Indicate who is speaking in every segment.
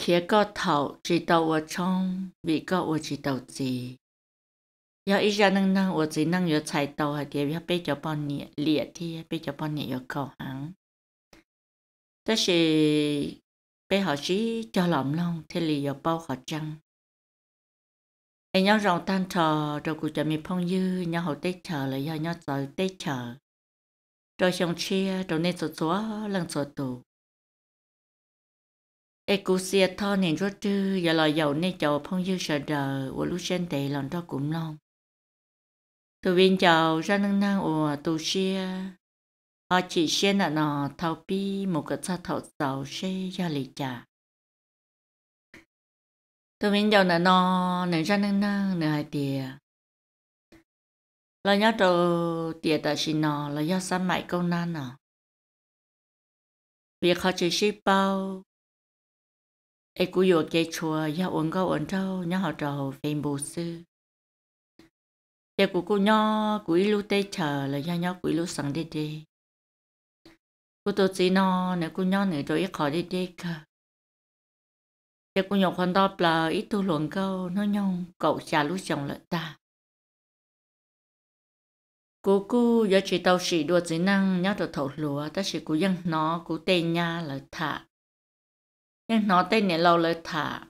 Speaker 1: khía có thầu chỉ đầu ở trong vì có ở chỉ đầu gì giờ ít ra năng năng ở chỉ năng ở chạy đầu hay thì bây giờ bao nhiêu liệt thì bây giờ bao nhiêu ở hàng đó là bây họ chỉ cho lòng lòng thế là giờ bao họ chăng anh nhau rong tan thờ rồi cũng cho mi phong dư nhau hậu tết chờ lại, do nhau giờ tết chờ rồi xong chia rồi nên số số lần số tù เอกูเสียท่อเนี่ยรถจื้อย่าลอยเหยาในเจ้าพงยื้อเสดอวัวลูเชนเตหลอนท่อกุมลองตัววินเจ้าจะนั่งนั่งอัวตัวเชียอาจีเชียนอ่ะนอเท่าปีหมูกระชาเท่าเสาเชยาลิจ่าตัววินเจ้าน่ะนอหนึ่งจะนั่งนั่งหนึ่งหายเตียเราย่อตัวเตียแต่ชินอเราย่อสมัยก้าวหน้าหนอเบียเขาจะชิเป้า ai cú yo cái chùa nhà uống có uống trâu nhà họ trâu phim bù sư ya cú cú nhó cú ilu tê chờ là ya nhó cú ilu sẵn đi đi cú tổ chí nó nè cú nhó nè rồi ít khó đi đi cả cái cú nhọc con đọc là ít tu luận câu nó nhông cậu xà lú chồng lợi ta cú cú giờ chỉ tàu sĩ đua chỉ năng nhớ được thầu lúa ta chỉ cú dân nó cú tên nha là thả nhưng nó tên nhẹ lâu lời thả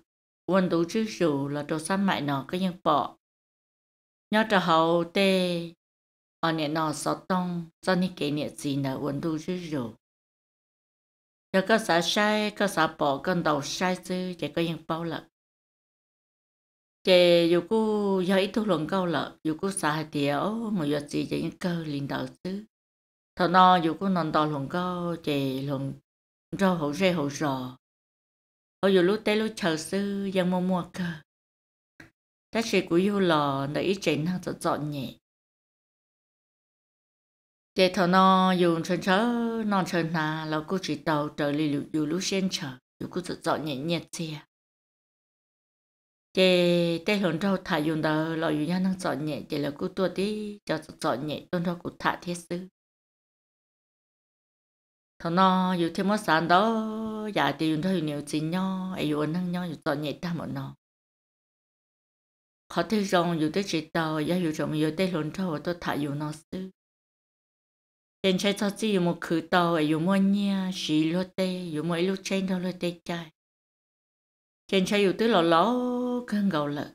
Speaker 1: quân tú chứ dù là đồ săn mại nó cái nhân bỏ nhớ trở hậu tê ở nhẹ nó sáu tông do ni kể nhẹ gì nữa quân tú chứ dù giờ cơ sở sai cơ sở bỏ cơn đầu sai chứ chỉ có nhân bao lợn chị dù cô giờ ít thu luận câu lợ dù cô xài tiểu mà giờ gì chị những cơ liền đầu chứ thọ no dù cô nằm đò luận câu chị luận rau hậu rê hậu rò ở dù lúc tê lúc chờ sư dân mua mua cơ ta chỉ của dù lò để ý chỉnh hàng cho dọn nhẹ chế thọ nó dùng chân chớ non chân nà là cô chỉ tàu trở lì lụ dù lúc xen chờ dù cô tự dọn nhẹ nhẹ xìa chế tê hồn trâu thả dùng đó là dù nhau năng dọn nhẹ chế là cô tua đi, cho dọn nhẹ tôn trâu của thả thiết sư thằng nó yêu thêm món sàn đó giờ thì yêu thôi nhiều chín nhau ai yêu năng nhau yêu chọn nhẹ ta một nó khó thấy rằng yêu thích chỉ tàu giờ yêu trong yêu tới lớn thâu tôi thả yêu nó sư hiện trái cho chỉ yêu một khử tàu yêu mua nha chỉ lô tê yêu mỗi lúc trên đâu lô tê chạy hiện trái yêu tới lò ló cơn gầu lợn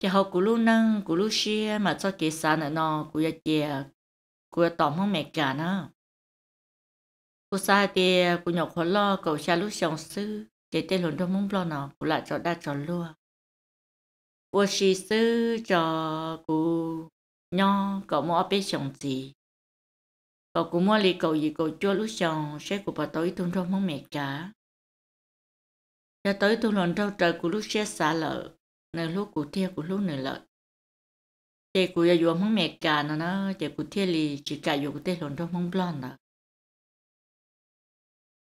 Speaker 1: cái học của lú năng của lú xia mà cho cái sản nó của gia kia của tỏ mong mẹ cả nó cô sa thì à, cô nhỏ khó lo cậu cha lúc chồng sư chế tên hồn đông mông lo nó cô lại cho đa cho lua cô chỉ sư cho cô nhỏ cậu mua bé chồng gì cậu cũng mua lì cậu gì cậu chua lúc chồng sẽ cô bà tối tuôn đông mông mẹ cả cho tới tuôn hồn đâu trời cô lúc xe xả lợ nơi lúc cụ thia của lúc nơi lợi chị cụ giờ dùng mông mẹ cả nó nó chị cụ thia lì chỉ cả dùng cái tên hồn đông mông blonde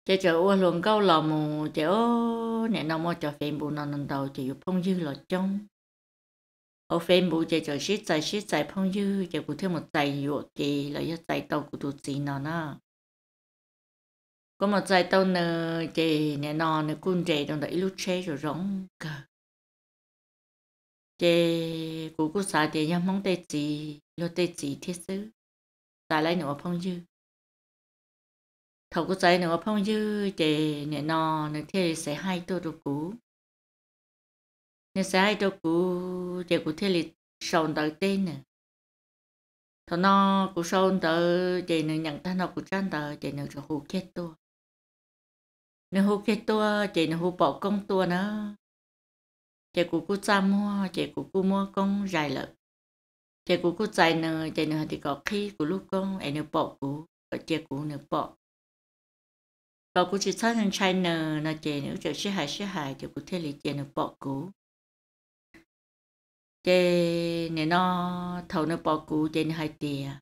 Speaker 1: chị chờ ua luồng câu lò mù chị ô nè nó mua cho phim bù nó nằm đầu chị yêu phong dư lò trong ô phim bù chị chờ xí chạy xí chạy phong dư chị cụ thêm một chạy dụ chị là yêu chạy tàu cụ tụt chị nó nè có một chạy tàu nè chị nè nó nè cun chị đồng đợi lúc chế rồi rong cơ, chị cụ cụ xài tiền nhắm mong tê chị lo tê chị thiết sứ tại lấy nữa phong dư thầu có giấy nữa phong dư để nè nọ nè thế sẽ hai tô đồ cũ nè sẽ hai tô cũ để cũ thế là sòn tới tên nè thầu nó cũ sòn tới để nè nhận ta nó cũ trang tới để nè cho hồ kết tua nè hồ kết tua để nè hồ bỏ công tua nữa để cũ cũ cha mua để cũ cũ mua công dài lợi để cũ cụ dài nè để nè thì có khi cũ lúc công em nè bỏ cũ và để cụ nè bỏ 搞过去参人 China 那件，我就是还是还就不太理解那包谷。这你那头那包谷这你还低啊？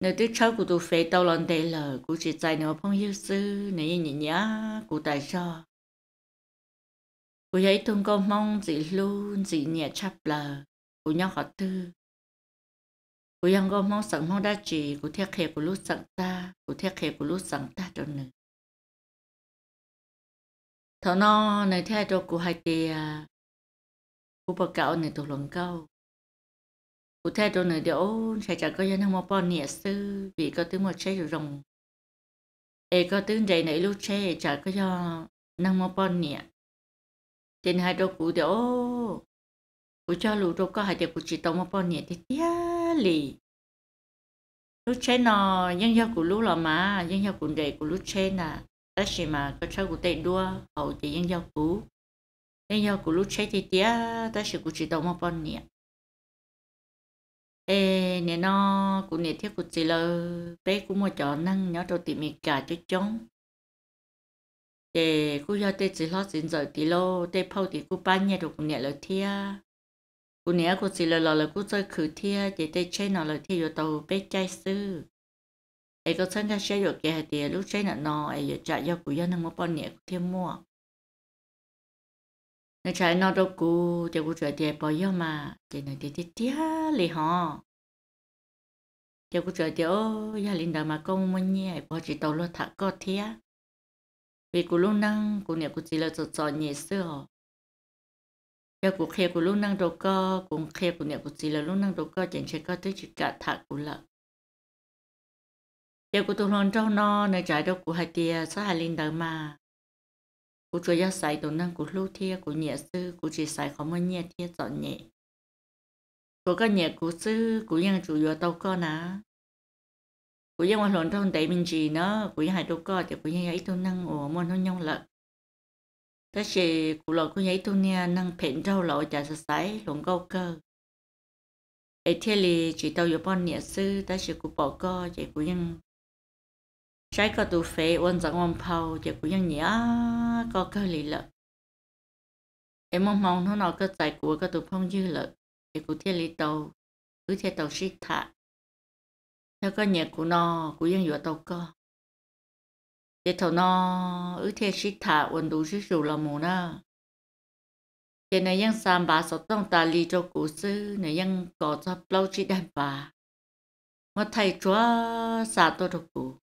Speaker 1: 那对超古都飞到浪地了，估计在那朋友是那一年呀，古代少。我也通过梦自路自念差不了，我要好多。กูยังก็มองสังมองได้จีกูเทียเคกูรู้สังตากูเทียเคกูรู้สังตาจนหนึ่งทอนอในแท้ตัวกูไฮเตียกูประกาศในตัวหลงเก้ากูแท้ตัวหนึ่งเดียวใช้จักก็ยังนั่งมาป้อนเนี่ยซื้อวีก็ตื้อหมดใช้อยู่รงเอก็ตื้นใจไหนลูกเช่จักก็ยังนั่งมาป้อนเนี่ยเจนไฮตัวกูเดียวกูเจ้าลูกตัวก็หายเดียวกูจีตองมาป้อนเนี่ยเตี้ย lì lúc trên nó nhân gia của lúc là mà nhân gia của đệ của lúc trên là ta chỉ mà có chơi của tệ đua hậu thì nhân gia cũ nhân gia của lúc trên thì tía ta chỉ của chỉ đầu một phần nhỉ ê nè nó của nè thiết của chị lo bé của một chọn năng nhỏ đầu tìm mì cả cho chống để cô giao tê chỉ lo xin giờ tí lô tê phâu thì cô bán nhà được nè lời thia cú nhớ cú xì là lò là cô chơi khử thia chỉ tay chơi nó là thia rồi tàu bé chơi sư ấy có sân ra chơi rồi kìa thì lúc chơi nó nó ấy giờ trả cho cô nằm một bao nhẹ cú thêm mua nó chạy nó đâu cú thì cú chơi thì bò nhiêu mà thì nó thì thia lì họ thì cú chơi thì ô gia đình đó mà con muốn nhẹ bao chỉ tàu lo thắt có thia vì cú lúc năng cú nhớ cú xì là cho cho nhẹ xưa giờ cũng khe của lúc năng đầu co, cũng khe của nhà của chị là lúc năng đầu co chẳng sẽ co tới chỉ cả thạc của lợ giờ của tôi luôn trong nó nơi trái đâu của hai tia sao hai linh đời mà của chúa giáo sai tôi năng của lúc thia của nhẹ sư của chị sai khó mới nhẹ thia chọn nhẹ của cái nhẹ của sư của nhân chủ yếu tàu cơ nà của nhân hoàn toàn trong đại minh chỉ nó của nhân hai đầu cơ thì của nhân ấy tôi năng ở môn nó nhau lợ thế thì cụ lọ cũng giấy tu nha nâng phèn rau lọ chả sơ sái lồng câu cơ ấy chỉ tàu yếu bọn nhẹ sư thế thì cụ bỏ co chỉ cụ nhưng trái có tu phê ôn giang phao chỉ cụ nhưng nhẹ có cơ lì lợ em mong mong nó nó cơ tài của cơ tu phong dư lợ chỉ cụ thế lì tàu cứ thế tàu xích thạ theo cơ nhẹ của nó cụ nhưng yếu tàu co 街头呢，有天是塔温度是受了么呢？现在用三把手动打理着股市，那用搞着包起蛋吧。我太抓啥都着股，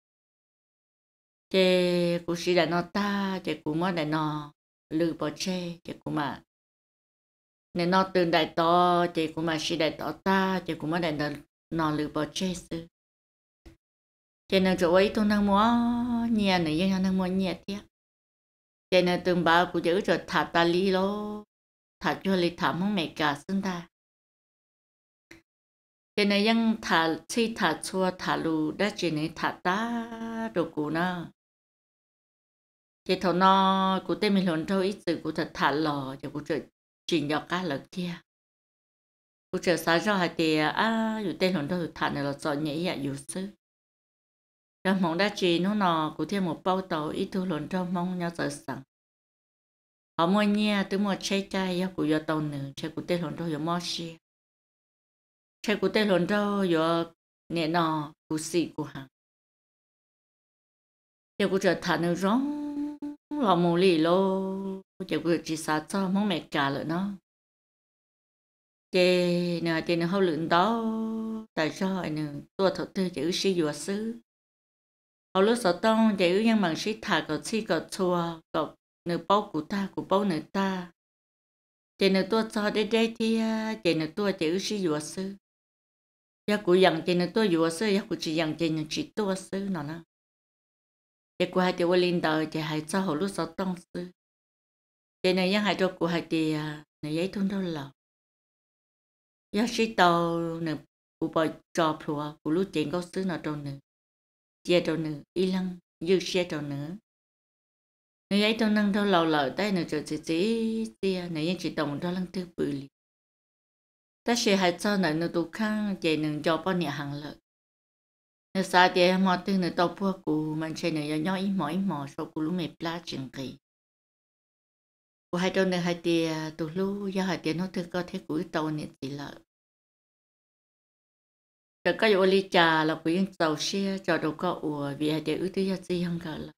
Speaker 1: 这股市在那打，这股么在那绿包车，这股嘛。nên nó tương đại to chị cũng mà si đại to ta chị cũng mà đại nó nó lừa bỏ chết sư cho nên chỗ ấy tôi đang mua à, nhà này nhưng nên đang mua nhà tiếc cho nên từng bà cũng giữ cho thả ta lý lo thả cho lý thả mong mẹ cả sinh ta cho nên ยัง thả chi thả chua thả lù đã chỉ nên thả ta đồ cụ nó chỉ thằng nó cụ tên mình lớn thôi ít từ cụ thật thả lò cho cụ chơi chuyện nhỏ cá lợn kia cụ chơi sáng ra hai tiề à cụ tên lớn thôi thả này là chọn nhẹ dạ dù sư cho mong đã chỉ nó nọ cụ thêm một bao tàu ít thu lộn trong mong nhau giờ sẵn họ mua nhia từ mua chơi chơi ya cụ do tàu nữ chơi cụ tên lộn đâu ya mò xì chơi cụ tên lộn đâu ya nè nọ cụ xì cụ hàng chơi cụ trở thả nữ rong lò mù lì lô chơi cụ chỉ sao cho mong mẹ trả lại nó chơi nè chơi nè hâu lượng đó tại sao anh tôi thật tư chữ sĩ dùa sứ 好了，说当也有人忙是他个吃个错个，你包古他古包你他，这你多做的这的，这你多这有是有事，也古样这你多有事，也古只样这你只多事呢呢，也古还得我领导这还做好了说当事，这你样还做古还得呀，你也通到了，也是到你古包做破，古路见个事那种呢。dê tàu nữ y lăng dư xe tàu nữ nữ ấy tàu nâng thâu lầu lợ tay nữ chờ chị chị tia nữ yên chị tổng đó lăng tư bự lì ta sẽ hãy cho nữ nữ tụ khăn dạy nữ cho bao nhiêu hàng lợ nữ xa dê mò tư nữ tàu bùa cụ mình chơi nữ nhỏ ít mỏ mò, sau cụ lũ mẹ plá chừng kỳ của hai tàu nữ hai tia tu lú, do hai tia nó tư có thể cúi tàu nữ chị lợ cho các ô ly trà là quý anh giàu xe cho đồ có ủa vì hai để ưu tư cho gì không cả là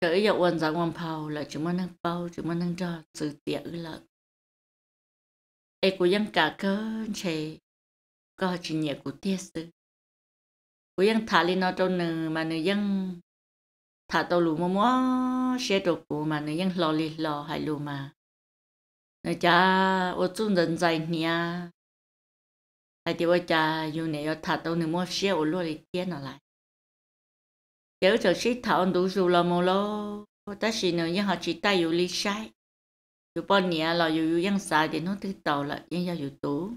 Speaker 1: cho ý dạo quần giáo quần phao, là chúng mình đang bao chúng mình đang cho sự tiện ưu là ê của dân cả cơ chế có chỉ nhẹ của tiết sư của dân thả lên nó trong nửa mà nửa dân thả tàu lù mua mua xe đồ của mà nửa dân lò lì lò hay lù mà nửa cha ô chung dần dài nha hay chỉ bây giờ dù này ở thật đâu nữa mua xe ở luôn đi kia nó lại nếu cho sĩ thảo đủ dù là mồ lô ta chỉ nữa nhưng họ chỉ tay dù lý sai dù bao nhiêu là dù dù dân xài thì nó tự tàu là dân giao dù tú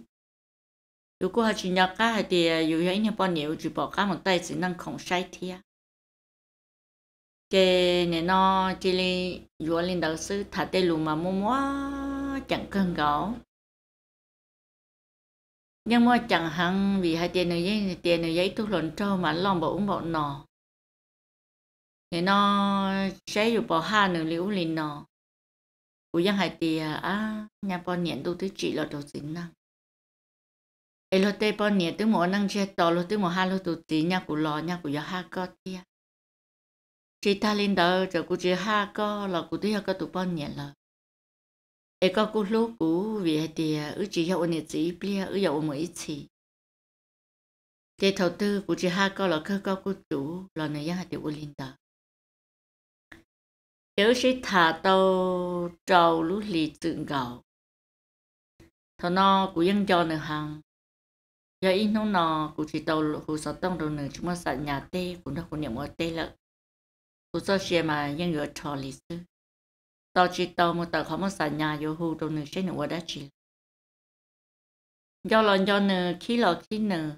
Speaker 1: dù cô họ chỉ nhập cá thì à, dù ấy như bao nhiêu chỉ bỏ cá một tay chỉ năng không sai thia cái này nó chỉ là dù lên đầu sư thả tay lùm mà mua mua chẳng cần gạo nhưng mà chẳng hạn vì hai tiền này giấy tiền này giấy tôi lộn trâu mà lòng bộ uống bộ nò thì nó sẽ dù bỏ ha nửa liễu liền nò của dân hai tiền à nhà bọn nhện tôi tới chỉ là đồ dính năng ấy lo tê bọn nhện tôi muốn năng chơi to lo tôi muốn ha lo tôi chỉ nhà của lò nhà của giờ ha có tia chỉ ta lên đó rồi của chỉ ha có là của thấy có tụi bọn nhện là ai có cú lú cú vì thì ở chỉ hiệu này chỉ bia ở hiệu mỗi chỉ thế đầu tư của chị hai có là cơ có cú chủ là này giá thì u linh đó nếu sĩ ta tàu trầu lú lì tượng gạo thằng nó của dân cho nữa hàng giờ in nó nọ của chị tàu hồ sơ tông đồ nữa chúng ta sạch nhà tê của nó của niệm ở tê lợn của sao xe mà dân ở trò lì sư tao chỉ tao một tao không có sẵn nhà yêu hù đâu nữa sẽ nữa đã chỉ do lần do nữa khi lo khi nữa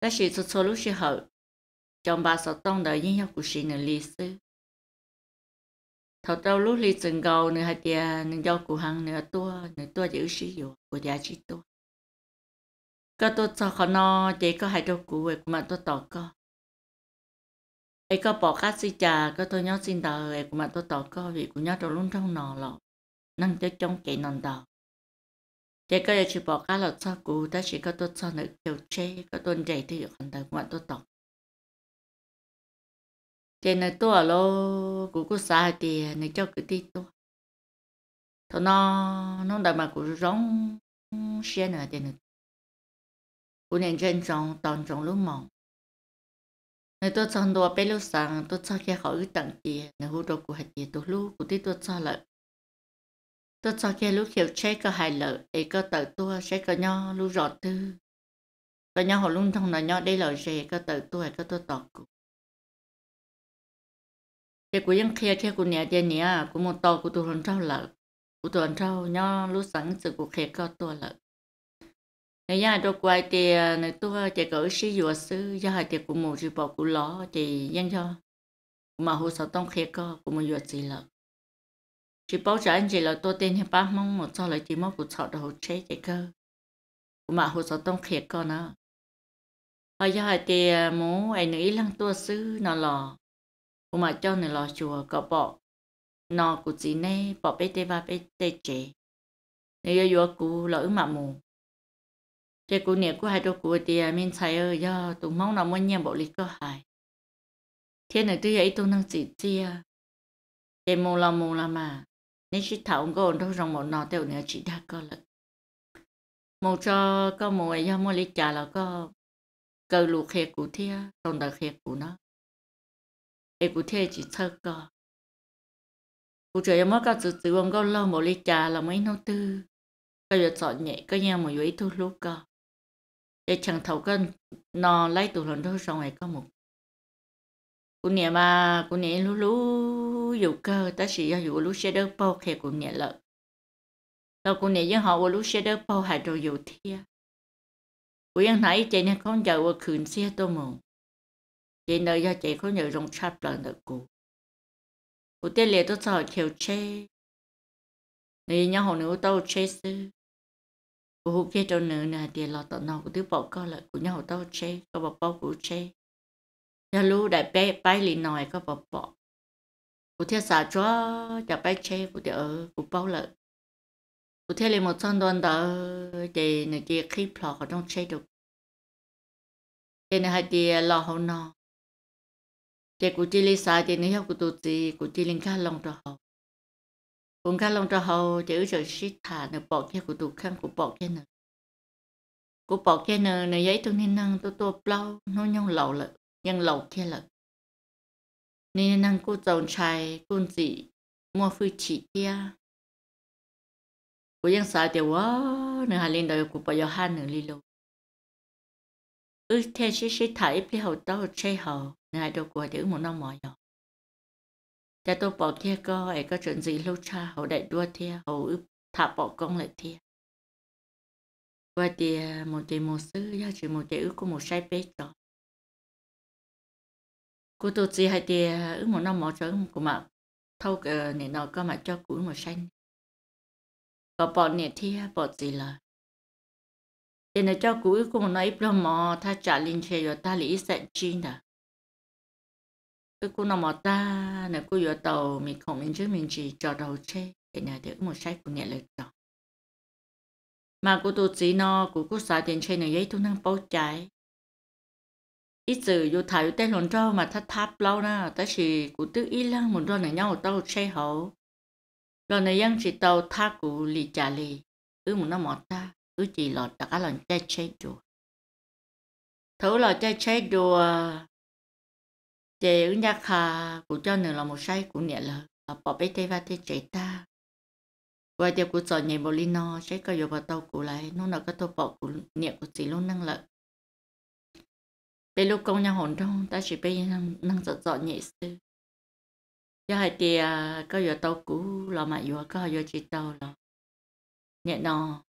Speaker 1: ta chỉ số số lúc sẽ hậu trong ba số tông đời những học của sĩ nữa lý sư thầu tao lúc lý từng cầu nữa hay địa nữa do của hàng nữa tua nữa tua giữ sử dụng của giá chỉ tua cơ tôi cho khó no chỉ có hai đầu đôi của mà tôi tỏ co ai có bỏ cát si trà có tôi nhớ xin tờ ai cũng mà tôi tỏ có vì cũng nhớ rồi luôn trong nò lọ năng cho trong chạy nòn tờ thế có ai chỉ bỏ cát là sao cũ ta chỉ có tôi sao nữa kiểu chê có tôi dạy thì còn tờ cũng mà tôi tỏ thế này tôi ở lô cũng có xa thì này cho cứ đi tôi thôi nó nó đợi mà cũng rong xe nữa thì nữa cũng nên trên trong toàn trong lúc mỏng nếu tôi chọn đồ bé lâu sáng tôi chọn cái khẩu ư tặng tiền nếu hút đồ của hạt tiền tôi lúc của tôi chọn lại tôi chọn cái lúc kiểu chế cái hài lợi ấy cái tờ tôi sẽ cái nhau lúc rõ tư cái nhau họ luôn thông là nhau đây là gì cái tờ tôi hay cái tôi tọt cụ cái của dân kia cái của nhà tiền nhà của một tờ, của tôi lần trâu lợi của tôi lần trâu nhau lúc sáng sự của kia cái tôi lợi nếu như tôi quay thì ờ, nếu tôi chỉ có sử dụng sư do hai tiệc của một chữ bỏ của ló thì dân cho mà hồ sơ tông khía co của một duyệt gì là chỉ bảo cho anh chị là tôi tên hay bác mong một cho lại chỉ mong của chọn đầu chế chỉ cơ mà hồ sơ tông khía co nữa ở do hai tiệc ờ, mũ anh nữ lăng tôi sư nó lò mà cho này lò chùa có bỏ nó của chị này bỏ bê tê ba bê tê chế nếu yêu yêu cũ lỡ mà mù thế cô nè cô hai đâu cô thì à, mình thấy ơ do tụi mong nó muốn nhận bộ lịch cơ hại thế này tôi ấy tôi năng chỉ chia à. thế mù là mù là mà nên chỉ thảo cô đâu rằng một nó tiểu nữa chỉ đa có lực một cho có mùa do mua lịch trà là có cơ lục khê cụ thia tồn đặc khê cụ nó ê cụ thia chỉ thơ co cụ trời mất các chữ chữ ông có lâu một lịch trà là mấy nô tư có giờ chọn nhẹ có nhau một yếu tố lúc co để chẳng thấu cân nó lấy tụ lần thôi xong rồi có một cụ nhẹ mà cụ nhẹ lú lú dụ cơ ta chỉ dụ lú xe đỡ bao khe cụ nhẹ lợ đâu cụ nhẹ với họ lú xe đỡ bao hại rồi dụ thia cụ yên nãy chạy nên không giờ ở khuyên xe tô mồ, chạy nơi do chạy không nhiều rong chắp lần được cụ cụ tê liệt tôi sợ chiều chê nên nhau họ nữ tao chê sư hút kia trâu nữ nè để lọt tận nó của thứ bộ có là của nhau tao chê có bọc bao của chê nhà lưu đại bé bay lì nòi có bọc bọ cụ thiết xả cho chả bay chê cụ theo ở cụ bao lợi cụ thiết lên một trăm đoàn đó để nè kia khi plọ ở trong chê được để này hai tia lọ hậu nọ để cụ chỉ lấy xả để nè hiệu cụ tụt gì cụ chỉ lên cá lòng cho hậu cũng khá long cho hầu chữ rồi sĩ thả nè bỏ kia của tụ khăn của bỏ kia nè của bỏ kia nè nè giấy tôi nên năng tôi tôi bao nó nhông lẩu lợ nhân lẩu kia lợ nên năng cô chồng trai cô chị mua phu chỉ kia của dân xã tiểu quá nè hà lên đời của bà giáo han nè li lô ước thế sĩ sĩ thả ít phi hậu tao chơi hậu nè đâu của chữ một năm mọi rồi cha tôi bỏ thia co ấy có chuyện gì lâu cha hậu đại đua thia hậu ướp thả bỏ công lại thia và thì một tỷ một sư gia chỉ một tỷ ước của một sai bế cho cô tôi chỉ hai tỷ ước một năm một cho của mà thâu cái ờ, này nó có mà cho cũ một xanh bỏ bỏ này thia bỏ gì là để nó cho cũ của một nói ít lắm tha trả linh chơi rồi ta lý sẽ chi nào cái cô nào mà ta nè cô vừa tàu mình không mình chứ mình chỉ cho đầu chê để nhà để một sách cũng nhẹ lời tàu mà cô tôi chỉ nó của cô xài tiền chê này giấy tu năng bao trái ít giờ vô thải vô tay lồn trâu mà thắt tháp lâu na ta chỉ của tư ý lăng một đôi này nhau tàu chê hậu rồi này dân chỉ tàu tha của lì trả lì ư một năm mọt ta ư chỉ lọt tất cả lần chê chê chùa thấu lọt chê chê đùa chế ứng nhạc khả cho nửa là một sai của nhẹ là bỏ bê tê và tê ta và tiêu của chọn nhẹ bộ linh nó vào tàu của lại nó là cái tàu bỏ của nhẹ của chỉ luôn năng lợi bây lúc công nhà hồn trong ta chỉ bây năng năng chọn nhẹ sư giờ hai tia có dầu tàu cũ là mà dầu có dầu chỉ tàu là nhẹ nó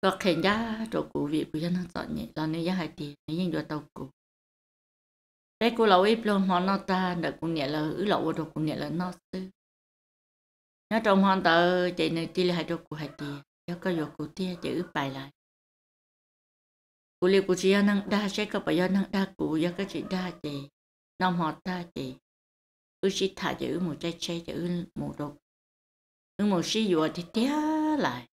Speaker 1: có khen giá chỗ cũ việc của dân năng nhẹ là nếu giá hai tia nếu dân tàu cũ cái cô lão ấy luôn họ nó ta đã cũng nhẹ là ứ lậu rồi cũng nhẹ là nó tư nó trong hoàn tờ chạy này ti là hai đôi của hai tiền cho cái vô của tia chỉ ứ bài lại cô liều của chị năng đa sẽ có bây giờ năng đa cụ do các chị đa chị nông họ ta chị ứ chỉ thả chữ một trái trái chữ một đục ứ một xí dùa thì té lại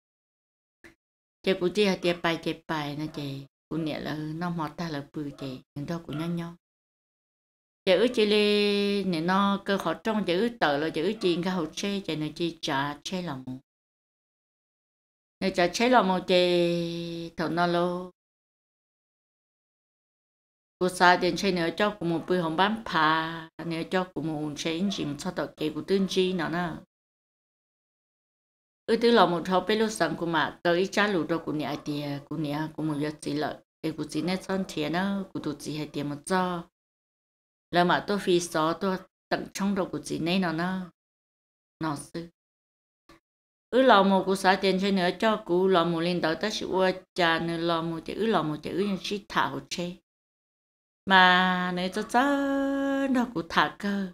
Speaker 1: chị của tia tia bài chị bài nè chị của nhẹ là nông họ ta là bự chị những đó của nhau nhau giờ chỉ li nè nó cơ họ trong chữ tờ là giờ chiên cái hậu chế chạy này chi trả chế lòng một trả chế lòng một chế thầu nó lô cô sa tiền chế nữa cho của một bữa hồng bán phà nữa cho của một chế anh chị cho tờ kế của tương chi nó nè ư tư lòng một thầu bê lô sẵn của mà tờ ít trả lù đâu của ai tiền của nhà của một giật chỉ lợi để của chị nét son thiệt nó của tụi chị hay tiền một cho là mà tôi phi xó tôi tận trong đầu của chị này nó nó nó sư ứ lò mù của xã tiền chơi nữa cho cụ lò mù lên đó tất sự cha nữa lò mù chỉ ứ lò mù chỉ ứ những chi thảo chê mà nếu cho cho nó cụ thả cơ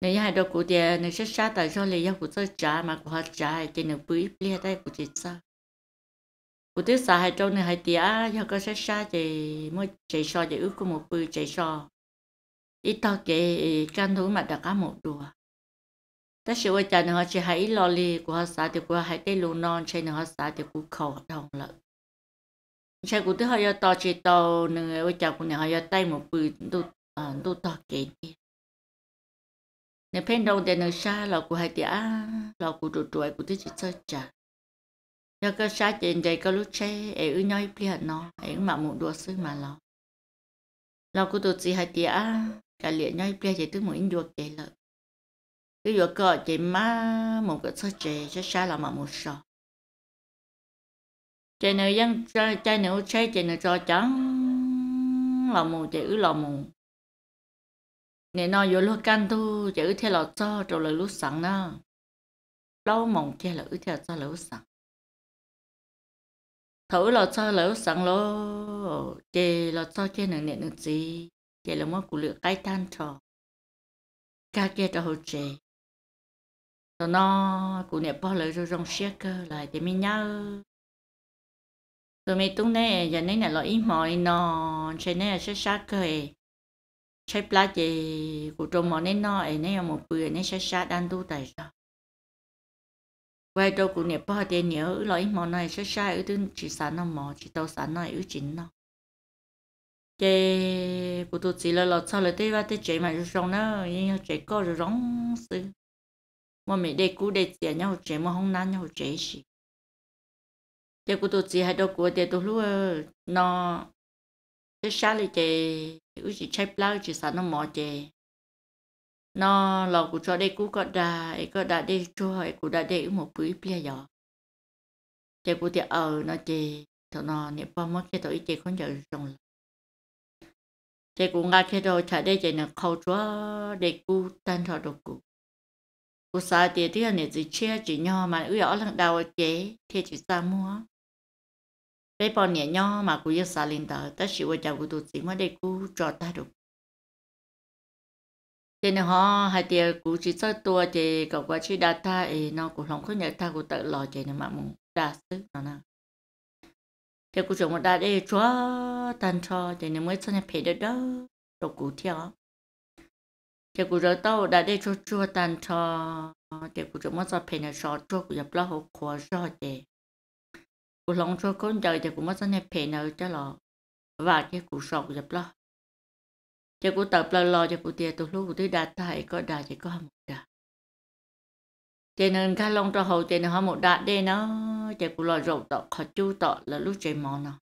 Speaker 1: nếu hai đầu cụ tiền nếu sẽ sát tại cho lấy nhau cụ chơi trả mà cụ họ trả thì nếu bưởi bia đây cụ chỉ sao cụ tiết xã hai trâu này hai tía cho có sát xa thì mới chạy so chạy ước của một bư chạy so ít to kể can thú mà đã cá một đùa tất sự ơi chàng họ chỉ hãy lo li của họ xã thì của hãy tây lù non trên họ xã thì của khẩu đồng lợn trên cụ tiết họ yêu to chỉ to người ơi chàng của này họ yêu tay một bư tu ờ, tu to kể đi phen đầu thì nó xa là của hai tía là của trụ trụ của tiết chỉ chơi chả ยก็ชาเจนใจก็รู้ใช่เออย่อยเปลี่ยนเนาะเอ็งมาหมุนดัวซื้อมาเราเราก็ตัวจีหายเตียกะเหลี่ยย่อยเปลี่ยนใจตัวหมุนดัวเกลเลยตัวยัวก็ใจมาหมุนก็เชื่อใจชาชาเรามาหมุนสอใจเนื้อยังใจเนื้อใช่ใจเนื้อจอจังเราหมุนใจอื้อเราหมุนเนี่ยนอนอยู่ลูกกันทูใจอื้อเท่าเราจ้อตัวเลยรู้สั่งเนาะเราหมุนใจเราอื้อเท่าจ้อเราสั่ง thấu lo cho lỡ sáng lỡ chè lo cho chè nặng nhẹ nặng gì chè là mất của lửa cái than trò ca kia cho hồ chè rồi nó của nhẹ bỏ lỡ rồi rong xe cơ lại để mình nhau, rồi mình tung nè giờ nấy nè lo ít mỏi nó chè nè sẽ xa cơ ấy chè plá chè của trong mỏ nấy nó ấy nấy một bữa nấy sẽ xa đang tu tại sao vậy đâu cũng nè bao tiền nhiều ở lại món này sẽ sai ở từng chỉ sản nó mỏ chỉ tàu sản này ở chính nó cái bộ đồ chỉ là lọt sau là tới ba tới chạy mà rong nó nhưng chạy có rồi rong sự mà mình đây cú đây chạy nhau chạy mà không nán nhau chạy gì cái bộ đồ chỉ hay đâu của để đồ lúc nó cái sai là chạy ở chỉ chạy plau chỉ sản nó mỏ chạy nó là của cho đây cũng có đà ấy có đà đây cho ấy cũng đà đây một bữa bia giờ chạy của ờ, thì ở nó chơi, thằng nó nếu bao mất cái tôi chơi không chạy rồng chạy của ngã cái đồ chạy đây chơi nó khâu cho đây cú tan thọ đồ cú cú xa thì thì anh chỉ chia chỉ nhau mà ưu ở lần đầu chạy thì chỉ xa mua bây bao nhiêu nhau mà cú yêu xa lên đó tất sự của cháu của tụi chỉ mới đây cú cho ta được thì nó họ hai tiệt cũng chỉ cho tua thì cậu quá chỉ đặt ta thì nó cũng không có nhận ta cũng tự lo thì nó mà muốn đa sức nó nè thì cũng một ta để chúa tan cho thì nó mới cho phê được đó đồ cụ theo thì cũng rồi tao đã để chúa chúa tan cho thì cũng chúng mới cho phê là cho chúa cũng nhập lo hậu quả cho thì cũng lòng chúa con đợi thì cũng mới cho nhập phải là cho lo và cái cũng sọ nhập lo จะกูตับลลอจะกูเตียตุลูกที่ดาไทยก็ดาจะก็หมดดาเจนึงข้าลงตัวหูเจนึงหมดดาเดเนาะจะกูรอรบต่อขอจู้ต่อแล้วลูกใจมอเนาะ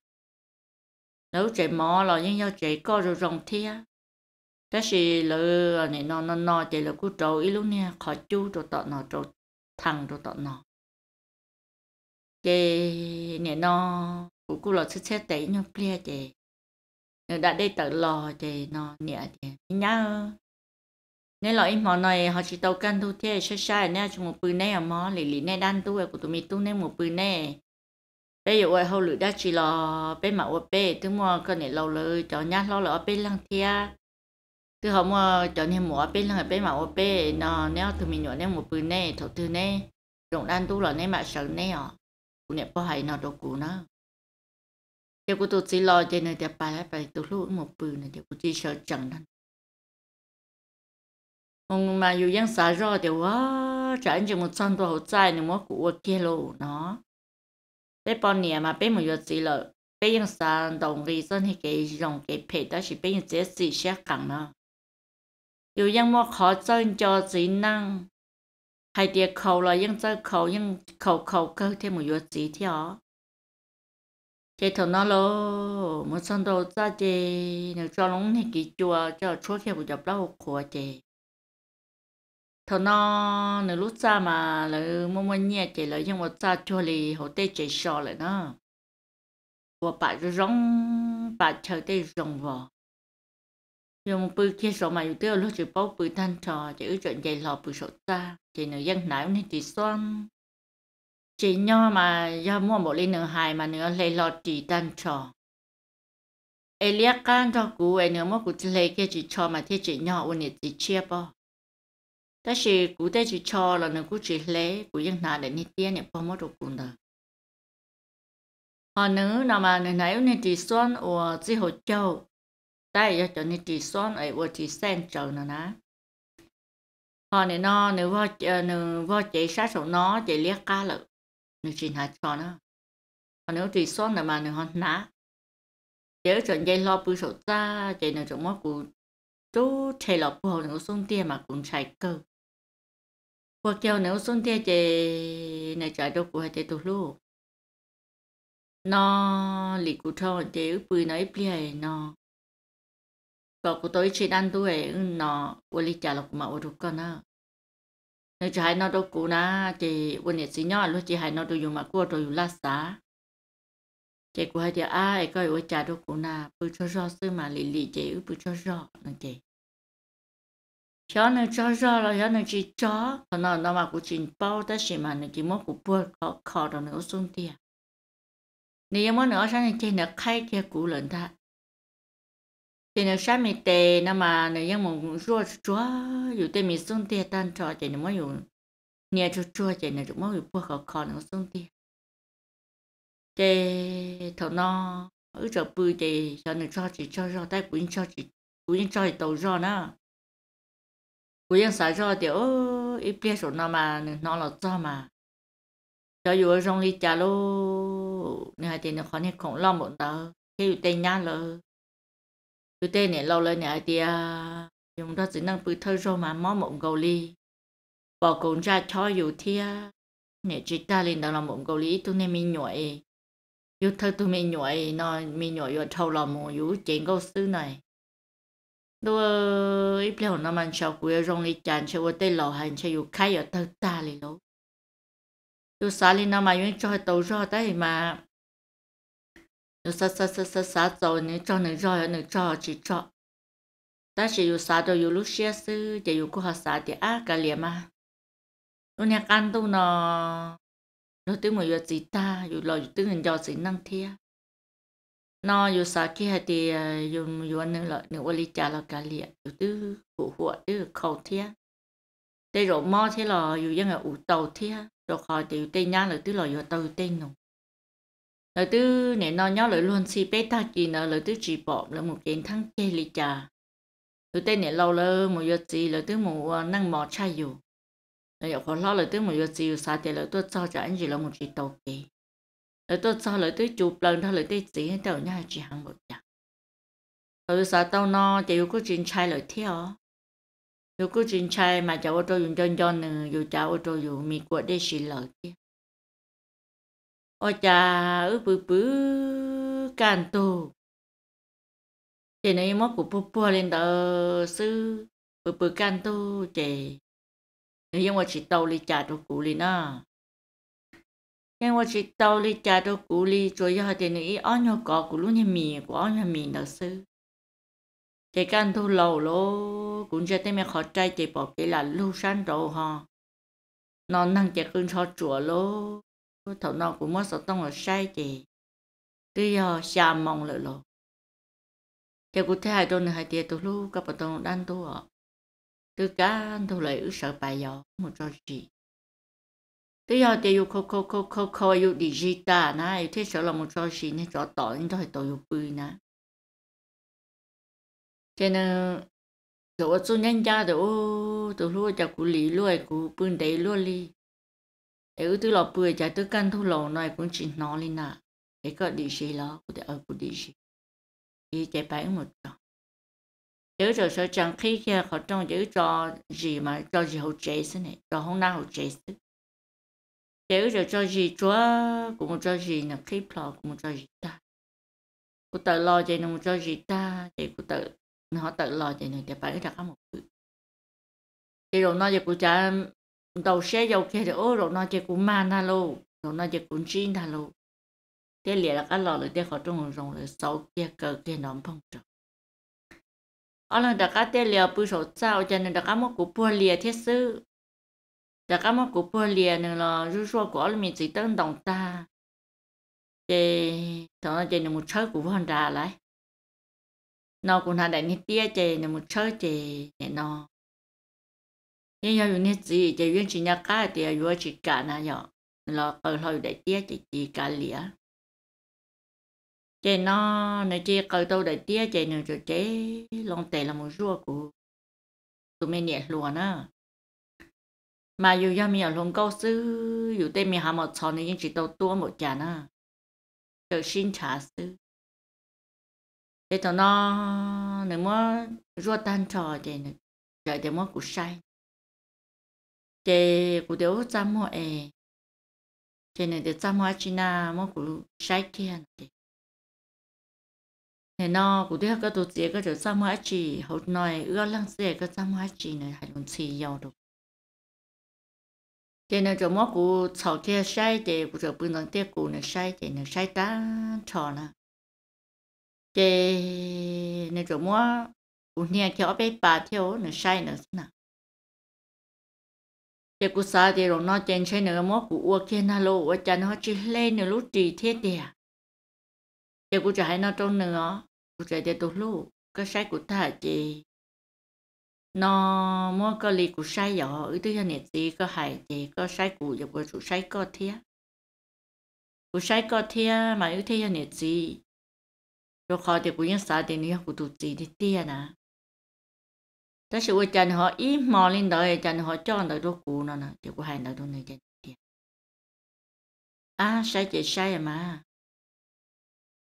Speaker 1: แล้วใจมอเรายังยอใจก็รรงเทียแต่สิเลยเนี่ยนอนนอนใจแล้วกูโจอีลูกเนี่ยขอจู้ตัวต่อเนาะโจทังตัวต่อเนาะเจเนี่ยนอกูกูรอเช็ดเช็ดแต่ยังเปลี่ยเจ đã đi tự lo thì nó nhẹ thì nhá nên là em họ này họ chỉ tàu căn thu thế sai sai nè chung một bữa nè mò lì lì nè đan tu của tụi mình tu nè một bữa nè bây giờ ngoài hậu lửa đã chỉ là bên mà ở bên tôi mua cái này lâu rồi cho nhá lâu là ở bên lăng thia tôi không mua cho nên mua ở bên lăng bên mà ở bên nó nếu tụi mình nhỏ nè một bữa nè thầu thứ nè rộng đan tu là nè mà sợ nè à cũng nè bao hay nó đâu cũ nữa เดี๋ยวกูตัวจีรอเจนเดี๋ยวไปแล้วไปตัวลูกหมดปืนเดี๋ยวกูจีเชอจังนั่นมึงมาอยู่ยังสาจอเดี๋ยวว่าจะอันจะมึงซ่อนตัวหัวใจเนี่ยว่ากูว่าเกลอเนาะไปปอนเนี่ยมาไปมึงอยู่จีเลยไปยังสาตรงรีซ่อนให้เกยลงเกยเพดได้สิไปยังเจสีเช็คกังเนาะอยู่ยังว่าขอเจ้าจอจีนั่งใครเดียวเขาเลยยังเจ้าเขายังเขาเขาเขาเที่มึงอยู่จีเที่ยว chế thầu nó lo một đồ ra nếu cho lúng thì kỳ chùa cho chúa kia bù đâu của chế thầu nó nếu lúc ra mà nếu mua mua nhẹ chế nhưng mà ra chùa thì hậu tê chế sò lại nó của bà rong bà chờ tê rong vò dùng bự kia sổ mà tiêu lúc chỉ bao bự thanh chỉ ước chuyện dạy lò bự sổ chỉ nếu dân não nên chỉ xoan chị nho mà do mua một lên nửa hài mà nữa lấy lọt chỉ tan trò ấy liếc can cho cú ấy nữa mua cú lấy cái chỉ cho mà thiết chị nho ôn nhiệt chỉ chia bao ta chỉ cú tay chỉ cho là nữa cú chỉ lấy cú yên nà để nít tiền nè bao mua đồ cùng đó họ nữ nào mà nửa nãy nè chỉ xoăn ở chỉ hồ châu tại do cho nè chỉ xoăn ấy ở chỉ sen châu nữa nè họ nè nó nửa vợ ờ, nửa vợ chỉ sát sổ nó chỉ liếc cá lợn nó chỉ hạt cho nó còn nếu chỉ xóa là mà nó hòn ná nếu chuẩn dây lo bự sổ ra thì nó chuẩn mất cụ chú chạy lọ bù hồ nó xuống tia mà cũng chạy cơ qua kêu nếu xuống tia thì này chạy đâu của hai chạy tụt luôn nó lì cụ thọ thì ướp bự nói bìa nó còn của tôi chỉ ăn tuổi nó uli trả lọc mà uru con á nếu chỉ hay nói đâu cũ na chỉ quên nhật xí nhỏ lúc chỉ hay nói đâu dùng mà cua rồi dùng lá xá chỉ của hay thì ai coi ở trà đâu cũ na bự cho rõ sư mà lì lì chỉ bự cho rõ nó chỉ cho nên cho rõ rồi cho nên chỉ cho còn nó nó mà cũng chỉ bao tất gì mà nó chỉ mất cũng bự khó khó rồi nó xuống tiền nếu muốn nữa sao nên chỉ nó khai cái cũ lên ta thì nó sáng mì tè nó mà nó yên mong rùa chúa dù tê mì xuống tê tan trò chạy nó mới dù nhà chúa chúa chạy nó mới dù bùa khó khó nó xuống tê tê thọ nó ở chỗ bùi tê cho nó cho chỉ cho rò tay cũng cho chị cũng cho chị tàu cho nó cũng xả cho thì ô ít biết số nó mà nó là cho mà cho dù ở trong đi chả lô nè thì nó khó nên khổng lo một tờ khi tê nhát rồi chú tên này lâu lên nè tia dùng ta chỉ năng bự thơ rồi mà mó mộng gầu ly bỏ cồn ra cho dù tia nè chỉ ta lên đó là mộng gầu ly tôi nên mình nhồi dù thơ tôi mình nhồi nó mình nhồi rồi thâu lòng mồ dù chuyện câu sư này đôi ít lâu nó mang sau cuối rong đi chán sau vô tê lò hành sau dù khai ở thơ ta lên đó tôi xả lên nó mà vẫn cho tàu rồi tới mà 有殺殺殺殺殺做你做你做你做去做，但是有殺到有路些事，就有個好殺的啊，個臉嘛，有你干到呢，有啲冇有自他，有落有啲人有自能聽，那有殺嘅係啲有有你落你屋裏家落個臉，有啲火火啲口聽，啲肉毛聽落有因為有豆聽，肉好啲有啲人落啲落有豆啲弄。lời tư nè nó nhớ lời luôn si bé ta kỳ nợ lời tư chỉ bỏ lời một kiện thắng chê lì trà tụi tên nè lâu lơ một giờ gì lời tư một ờ, năng mò chai dù lời có lo lời tư một giờ gì xa tiền lời tôi cho cho anh gì lời một chỉ tàu kỳ lời tôi cho lời tư chụp lần thôi lời tư chỉ hết tàu nhà chỉ hàng một chả rồi sa tàu nó chỉ có chuyện chai lời theo dù có chuyện chai mà cháu ô tô dùng chân chân dù cháu ô tô dùng mì của đây xì lời kia ôi cha ư bự bự can tu chị này móc của bố bố lên đó sư bự bự can tu chị nếu như mà chị tàu đi trả đồ cũ đi nè nhưng mà chị tàu đi trả đồ cũ đi rồi giờ thì nữ ý ó nhau có của lúc như mì của ó nhau mì đó sư chị can tu lâu lô cũng cho thấy mẹ khó trai chị bỏ cái là lưu sáng rồi ha nó năng chị cưng cho chùa lô thầu nó của mất sợ tông ở sai chị tuy giờ xa mong lợi lộ cho cụ thế hai tuần hai tiệt tôi lúc các bạn đang tu ở từ cá tôi lại ước sợ bài một trò gì tuy giờ tiệt yêu khô khô khô khô khô đi gì ta na yêu thế là một trò gì nên trò tỏ nên tôi tôi yêu bùi na cho nên rồi tôi nhân gia được tôi lúc cho cụ lý luôn cụ bưng đấy luôn đi nếu tôi lọ bưởi chạy tôi căn thu lọ này cũng chỉ nó lên nà để có đi gì đó có thể ở có đi gì thì chạy bảy một trò nếu rồi sợ chẳng khi kia họ trong nếu cho gì mà cho gì hậu chế thế này cho không nào hậu chế thế nếu rồi cho gì chúa cũng cho gì là khí lọ cũng cho gì ta cô tự lo chạy nó cho gì ta thì cô tự nó tự lo chạy nó chạy bảy đặt một bữa thì rồi nói giờ cô cha đầu xe dầu kia thì ô rồi nó chỉ cũng man na lô rồi nó chỉ cũng chín na lô thế liền là cái lò rồi thế họ trong rồng rồi sau kia cờ kia nó phong trào ở lần đặt cái thế liền bự số sao cho nên đặt cái một cục bùa liền thế sư đó cái một cục bùa liền nên là rút số của mình chỉ tân động ta thì thằng nó chơi một chơi của hoàn đà lại nó cũng là đại niên tia chơi một chơi chơi nó nhưng yêu những gì chỉ yên chỉ nhà cái thì yêu chỉ cả na nhở là ở hồi đại tiết chỉ chỉ cả lĩa chỉ nó này chỉ cầu tàu đại tiếc chỉ nữa cho chế lòng tệ là một rùa của tụi mình nhẹ luôn á mà dù do mình ở luôn cao sư dù tên mình hàm một tròn này nhưng chỉ tàu tua một chả na chờ xin trả sư thế tao nó nếu mà ruột tan trò thì trời thì mất cũng sai chế cụ đéo chăm mua ề này để chăm mua chi na mua cụ sai kia chế này nó cụ đéo cái đồ chế cái đồ chăm mua chi hậu nói ưa lăng xe cái chăm mua chi này hay luôn chỉ giàu được chế này cho mua cụ chảo kia sai chế cụ cho bưng đằng tiếc cụ này sai chế này sai ta chảo nè chế này cho mua cụ nhà kia ở bên bà theo sai nữa nè เด็กกูสาเดี๋ยวน้อเจนใช้เนื้อมอกูอ้วกเคนฮัลโหลว่าจันเขาจีเล่นเนื้อลูกจีเทียเดียเด็กกูจะให้น้อตรงเนื้อกูจะเดี๋ยวตัวลูกก็ใช้กูท่าจีน้อมอก็ลีกูใช้หยออือตัวเนี่ยจีก็หายจีก็ใช้กูอย่ากูจะใช้ก็เทียกูใช้ก็เทียมาอือเทียเนี่ยจีเราขอเด็กกูยังสาเดี๋ยวนี้กูตัวจีเทียนะ但是我讲好一毛领导也讲好赚到多股了呢，结果还拿多那件钱。啊，晒姐晒嘛，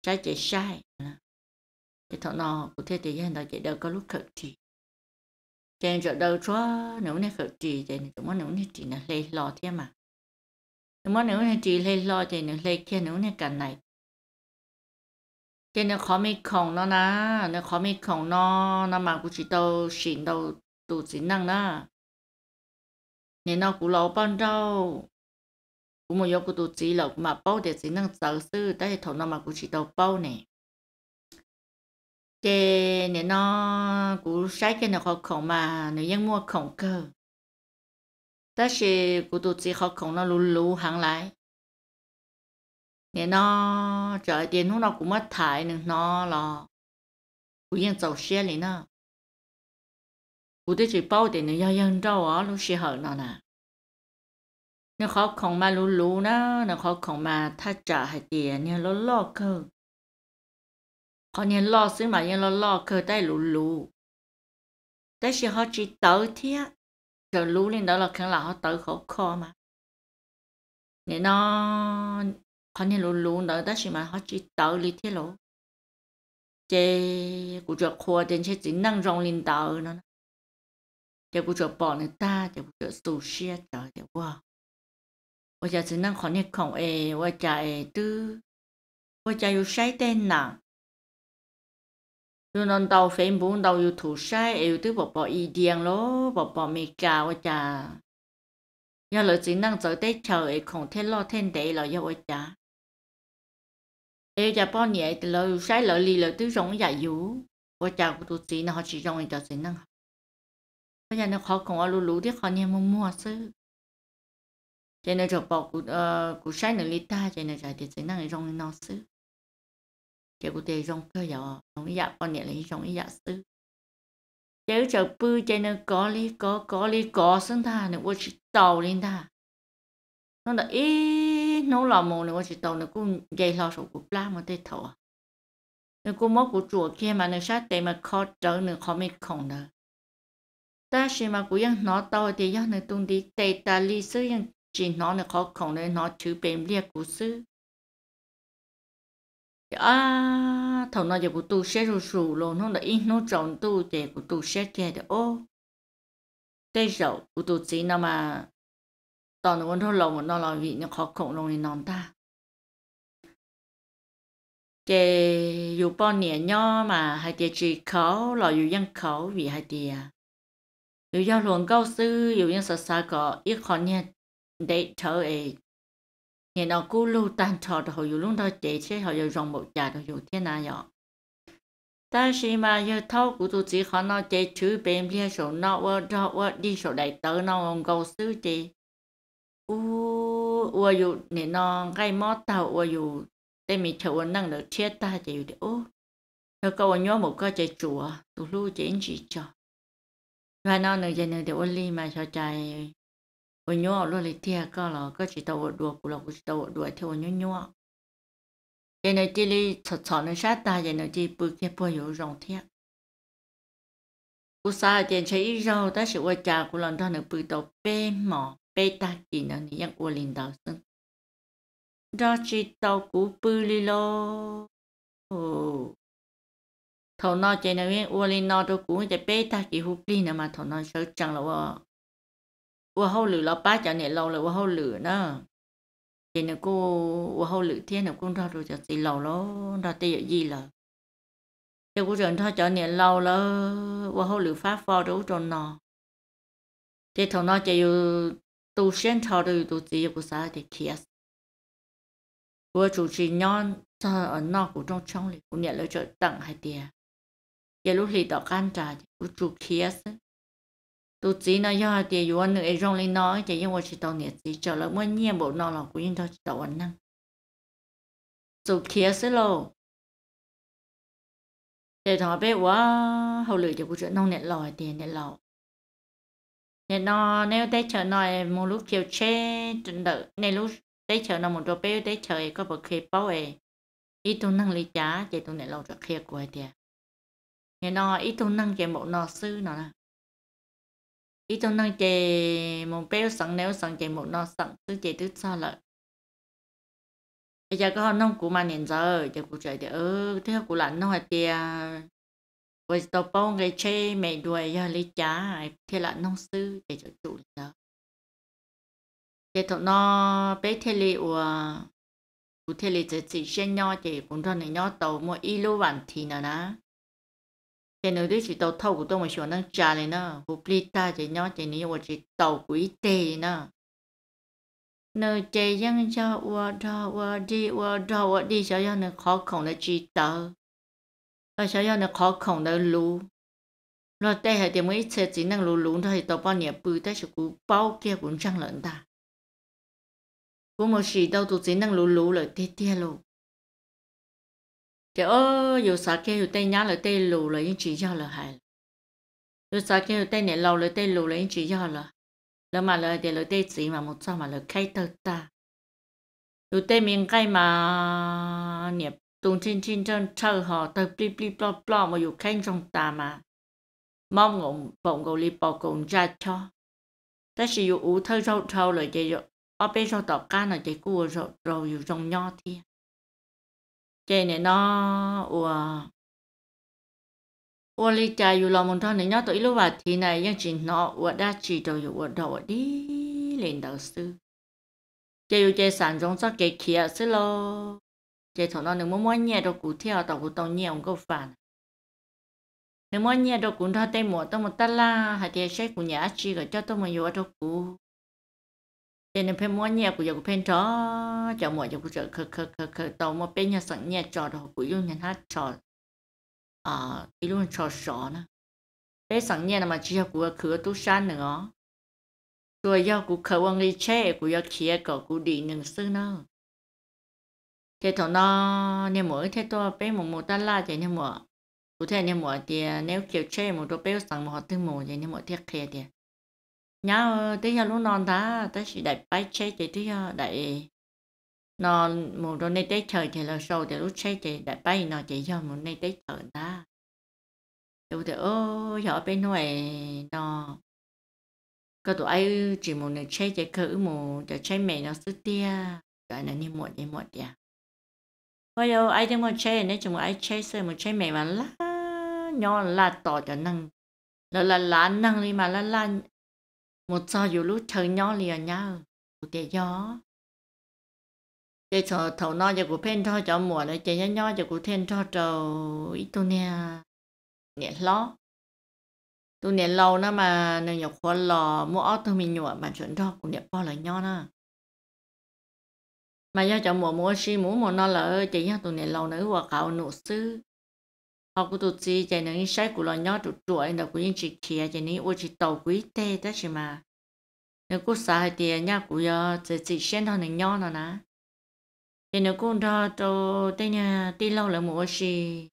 Speaker 1: 晒姐晒呢，cái thằng nó cụ thể thì hiện tại chị đâu có lúc khởi trì, trên chỗ đâu cho nếu này khởi trì thì chúng nó nếu này trì là lấy lo thế mà, chúng nó nếu này trì lấy lo thì nếu lấy kia nếu này cả này 今天考没空了啦，那考没空了，那嘛估计都醒到肚子囊啦。你那古老半周，我们要古肚子了，嘛包的只能走私，但是头那嘛估计都包呢。这你那古晒给你好空嘛，你ยัง摸空个，但是古肚子好空那噜噜行来。nè nó trời tiền lúc nào cũng mất thải nên nó là cũng yên dầu xe này nó cũng tới chỉ bao tiền này yên đâu á lúc xe hở nó nè nó khó khăn mà lú lú nó nó khó khăn mà tha trả hay tiền nè lo lo cơ họ nè lo xí mà nè lo lo cơ tay lú lú tại sao họ chỉ tới thế rồi lú lên đó là khẳng là họ tới khổ khó mà nè nó họ nên luôn luôn nợ đó xí mà họ chỉ đợi lý thế lộ chế cụ cho khoa đến chế chỉ năng rong linh tạo nó chế cụ cho bỏ người ta chế cụ cho sù xe tạo chế qua bây giờ chỉ năng khó nên không ê bây giờ ê tư bây giờ yêu sai tên nào dù non đầu phải muốn đầu yêu thủ sai yêu tư bỏ bỏ ý điên lố bỏ bỏ mì cà bây giờ giờ lời chỉ năng tới tới chờ ê không thể để là bây giờ ê giờ bao nhiêu thì lỡ sai lỡ lì lỡ tư rong giải yếu của chào của tụi chị nó họ chỉ rong cho chị năng bây giờ nó khó cùng ở lú lú thì khó nhiều mua mua sư cho nên rồi bỏ của của sai nữa lì ta cho nên rồi thì chị năng rong nó sư chỉ của tiền rong cơ giờ không dạ bao nhiêu lấy rong dạ sư chứ chờ bư cho nên có lý có có lý có sinh ta nữa qua chỉ tàu lên ta nó là ít nó là một nó chỉ tàu nó cũng dây lo số của la mà tê thầu nó cũng mất của chùa kia mà nó sát tệ mà khó trở nên khó mệt khổng đó ta chỉ mà cũng cũng ยัง nó tàu thì do nó tung đi tệ ta lý chỉ nó nó khó khổng nên nó chữ bền liệt của sư à thầu nó giờ của tu sẽ rồi sù luôn nó là ít nó trồng tu để của tu sẽ chơi đó ô tê rậu của tu chỉ nào mà ตอนวันทดลองมันนอนลอยวีเนี่ยขอคงลงในนอนตาเจอยู่ป้อนเนี่ยย่อมาให้เจจีเขาหล่ออยู่ยังเขาวีให้เดียอยู่ยาวหลวงเก้าซื้ออยู่ยังสาสาก็อีกคนเนี่ยได้เธอเองเนี่ยเรากู้ลูกตันทอดเขาอยู่ลุงทอเจเช่เขาอยู่รองบกจ่าเขาอยู่เที่ยนายอ但是嘛，要透过自己看到这区别，别说那我这我你说来得那我告诉你，ô ô dù nè nó gai mót tàu ô dù để mình chịu năng được chết ta chỉ để ô nó câu nhớ một cái chạy chùa tụ lưu chỉ chỉ cho và nó nữa giờ nữa để ô li mà cho chạy ô nhớ luôn lấy tia có là có chỉ tàu đùa của là có chỉ tàu đùa theo nhớ nhớ giờ nữa chỉ li thật sợ nó sát ta giờ nữa chỉ bự kia bự hiểu rộng thiệt cú sa tiền chơi rau ta sẽ qua trà của lần đó nữa bự tàu bê mỏ beta chỉ nó ni yang u linh đạo sinh, ra chỉ tàu cú bự li lo thầu nó chỉ nó yên u linh nó đâu cú chỉ beta chỉ hụp li nữa mà thầu nó sợ chẳng là vợ hậu lử là ba chả nè lâu là vợ hậu lử nữa chỉ nó cô vợ hậu lử thiên nó cũng ra rồi chả chỉ lâu lo ra tây gì là cho cô trưởng thôi chả nè lâu là vợ hậu lử phát phò đâu tròn nọ thì thầu nó chỉ 都先朝的都只有不啥的开始。我就是娘在俺那古种厂里，我念了这等还的，一路里到干啥的，我做开始。都只那要的有俺那种里那，就因为是到年纪叫了，我念不那了，我应该知道我能。做开始喽。แต่ทอไปว่าเขาเลยจะพูดจะน้องเนี่ยลอยเตียนเนี่ยลอย nên nó nếu tới chờ nói một lúc chiều che trận đỡ nên lúc tới chờ nó một đồ bé tới chờ có bậc khi bao ấy ít tu năng lý giá chỉ tu này lâu cho kia của thì à. nên nó ít tu năng chỉ một nó sư nó là ít tu năng chỉ một bé sẵn nếu sẵn chỉ một nó sẵn sư chỉ tứ sao lợi bây giờ có nông của mà nhìn giờ chỉ của chạy thì ơ ừ, thế của lạnh nó hay tiền với tàu bông người chê mẹ đuổi giờ lấy chá à, thì là nông sư để cho chủ giờ để tụi nó bé thế lì của cụ thế lì chỉ chỉ xem nhau thì cũng cho này nhau tàu mua ít lô vạn thì nữa nè thì nếu đứa chỉ tàu thâu của tôi mà xuống nông trả này nữa cụ pli ta chỉ nhau chỉ nếu mà chỉ tàu của ít nè, nữa nếu chỉ dân cho ua đó ua đi ua đó ua đi cho những khó khăn là chỉ tàu 我想要呢可控的路，那带还点么一车只能路路，它是多半年不，但是古包给文章人的，古么是到都只能路路了跌跌路，这哦有啥给有带伢了带路了，因只要了还，有啥给有带年老了带路了，因只要了，了嘛了点了带子嘛，木早嘛了开到大，有带面盖嘛年。tùng tin tin chân thơ họ tờ bli bli bla bla mà dù khen trong ta mà mong ngộng bỗng ngộ li bỏ cùng ra cho ta chỉ dù ủ thâu lời chạy ở bên sau tọt ca là chạy cua rồi rồi dù trong nho thì chạy này nó ủa ủa li chạy dù lòng một thơ này nhó tụi lúc bà thì này nhưng chỉ nó ủa đã chỉ rồi dù ủa đầu đi lên đầu sư chạy dù chạy sản giống sắc cái xí lô chế thọ nó nếu mua nhẹ đồ cụ theo tàu cụ tàu nhẹ ông có phản nếu mua nhẹ đồ cụ thao tay mùa tao một tát la hay thì sẽ cụ nhà chi rồi cho mà vô đồ cụ thế nên phải mua nhẹ cụ giờ cụ phen chó chó mùa giờ cụ chở khờ khờ tàu mà bên nhà sẵn nhẹ chó đồ cụ dùng nhà hát chó à đi luôn chó sọ nữa thế sẵn nhẹ là mà chỉ cụ khứa tu san nữa rồi giờ cụ khờ ông đi che cụ giờ kia cậu cụ đi nâng sư nào thế thằng nó nè mỗi thế to bé một một ta la chạy nè mỗi cụ thể nè mỗi thì à, nếu kiểu chơi một đôi bé sang một họ thứ một chạy nè mỗi thiết kia thì nhá tới giờ lúc non ta ta chỉ đại bay chơi chạy tới giờ đại non một đôi này tới trời thì là sâu thì lúc chơi chạy đại bay nó chạy giờ một này tới trời ta tôi thì ô giờ bé nuôi nó cái tụi ai chỉ một người chơi chạy cỡ một chơi mẹ nó sức tia cái này nè mỗi nè mỗi tia bây giờ ai đang muốn chơi này chúng ai chơi sẽ mà chơi mẹ mà lá nhỏ là to cho năng là là lá năng đi mà là là một sao dù lúc chơi nhỏ liền nhau cái gió cái thầu thầu no cho của phen cho cho mùa này chơi nhỏ nhỏ cho của thiên cho trầu ít tu nè nhẹ lo tu nè lâu nó mà nó nhọc khó lò mua ớt tôi mình nhọ mà chuẩn cho cũng nhẹ bao là nhỏ nữa mà do chồng mùa mua xí mũ mùa nó lỡ chị nhá tụi này lâu nữa hoặc cậu nụ sư họ cũng tụi chị chạy nắng sai của lo nhỏ tụi chuỗi là của những chị kia chạy nắng ô chỉ tàu quý tê đó chị mà nếu cô xả hai tiền nhá của giờ chị chị xem thôi này nhỏ nó nè chạy nếu cô đó cho tê nhà đi lâu là mua xí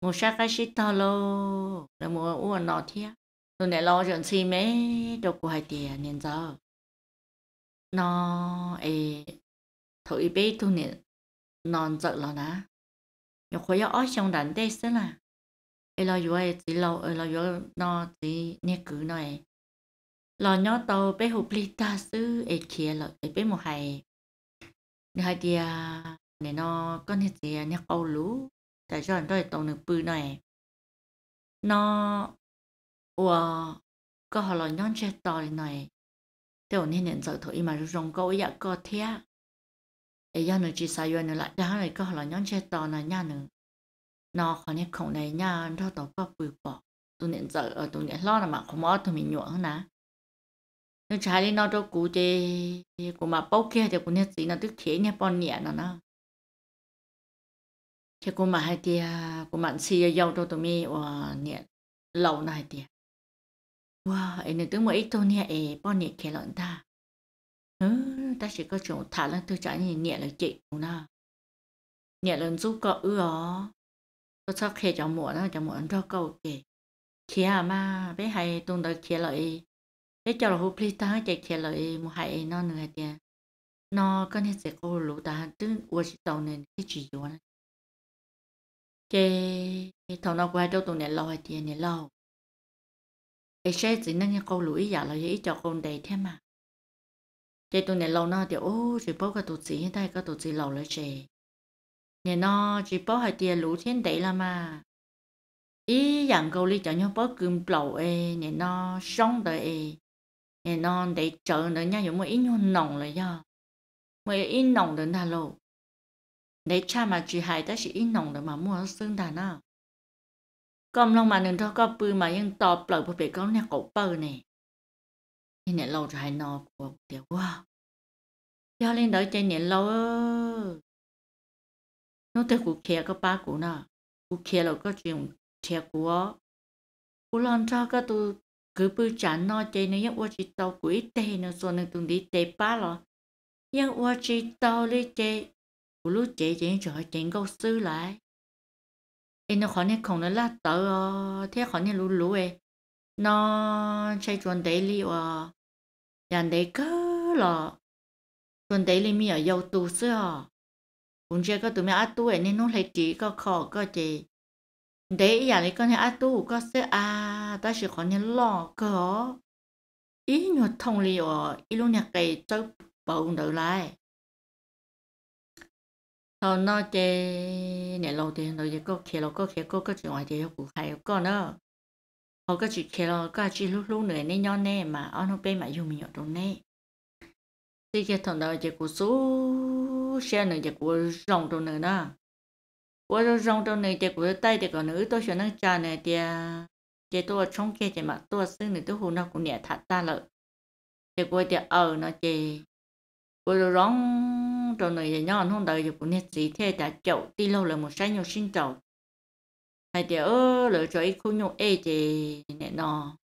Speaker 1: mua sát cái xí to lô là mua ô nó thiệt tụi này lo chuyện xí mấy đâu có hai tiền nên giờ nó ấy 头一辈多年难着了呢。要可要爱上人的是啦，哎老有哎只老哎老有那只那个那哎，老鸟到背后不打死哎起了哎背么还，你还的啊，你那跟那只那高炉，但是人都是动那不那，那我ก็หลอนย้อนเช็ดต่อหน่อยเดี๋ยวนี้เนี่ยจะถอยมาตรงก็อยากก็เทีย e yo no chi sa yo no la da ha ko la nyon che to na nya no nó khó nhé khổng này nha nó tàu có bùi bỏ tụi nè giờ ở tụi lo là mà không mót tụi mình nhuộn hơn nè nó trái đi nó đâu cú chê của mà bao kia thì của nè gì nó tức thế nè bọn nhẹ nó thì của mà hai tia của bạn xì dâu cho tụi mi và nhẹ lâu này tia wow ấy nè tức ít thôi nè ấy bọn nhẹ kia lợn ta ta chỉ có chỗ thả lên tôi trái nhìn nhẹ là chị na nhẹ lần giúp cậu ư ờ? ó tôi sao khề cho muộn nó cho muộn cho cậu kì khía mà bé hay tung đợi khía lợi bé cho là hụp lý ta chạy khía lợi một hay nó nửa tiền nó có nên sẽ cô lũ ta tức ua chỉ tàu nên cái chỉ yếu này cái thầu nó qua đâu tụi này lâu hay tiền này lâu cái xe chỉ nâng cái câu lũ ý giả là ý cho con đầy thêm mà để tụi này lâu nó thì ô chỉ bố cái tụi gì đây cái tụi gì lâu lấy chị nè nó chỉ bố hai tia lũ thiên đấy là mà ý dạng câu lý cho nhau bố cơm lâu ê nè nó sống đời ê nè nó để chợ nữa nha giống mà ít nhau nồng là do mày ít nồng đến thà lộ để cha mà chỉ hại ta chỉ ít nồng được mà mua xương đà nào cầm lòng mà nên cho có bự mà yên to bầu bể con nè cổ bờ này trên nhẹ lâu trái no của tiểu quá cho lên đợi chơi nhẹ lâu nó tới cuộc kia có ba cụ nè cuộc kia là có chuyện kia của cụ lần cho cái tu cứ bự chán nó chơi nó yên quá chỉ tàu quỷ ít tê nó rồi nó từng đi tê ba lo yên quá chỉ tàu đi chơi cụ lúc chơi chơi cho chơi câu sư lại em nó khó nên không nó lát tờ thế khó nên lú lú ấy nó chạy chuẩn đấy li à dàn đấy cơ là chuẩn đấy li mi ở dầu tu sữa cũng chưa có tụi mẹ ăn tu nên nó lấy chỉ có khó à, có gì, đấy giờ này con này ăn tu có sữa à ta chỉ còn này lo cơ ý nhột thông li à ý luôn nhạc cái cháu bầu đỡ lại thôi nó chơi này lâu thì rồi có kia lâu có kia có có chuyện ngoài thì cũng hay có nữa họ có chỉ khéo lo có chỉ lúc lúc nữa nên nhau nè mà ông không biết mà dùng mình ở đâu nè thì cái thằng đó chỉ của số xe nữa chỉ của rong đâu nữa đó của rong đâu nữa chỉ của tay thì còn nữ tôi sẽ nâng cha này thì chỉ tôi trong kia chỉ mà tôi xưng này tôi hồn nó cũng nhẹ thật ta lợi chỉ của thì ở nó chỉ của rong đâu nữa thì nhau không đợi chỉ của nhẹ gì thế đã chậu đi lâu là một sáng nhau sinh chậu hay điều lựa cho khu nhung ấy thì nè nó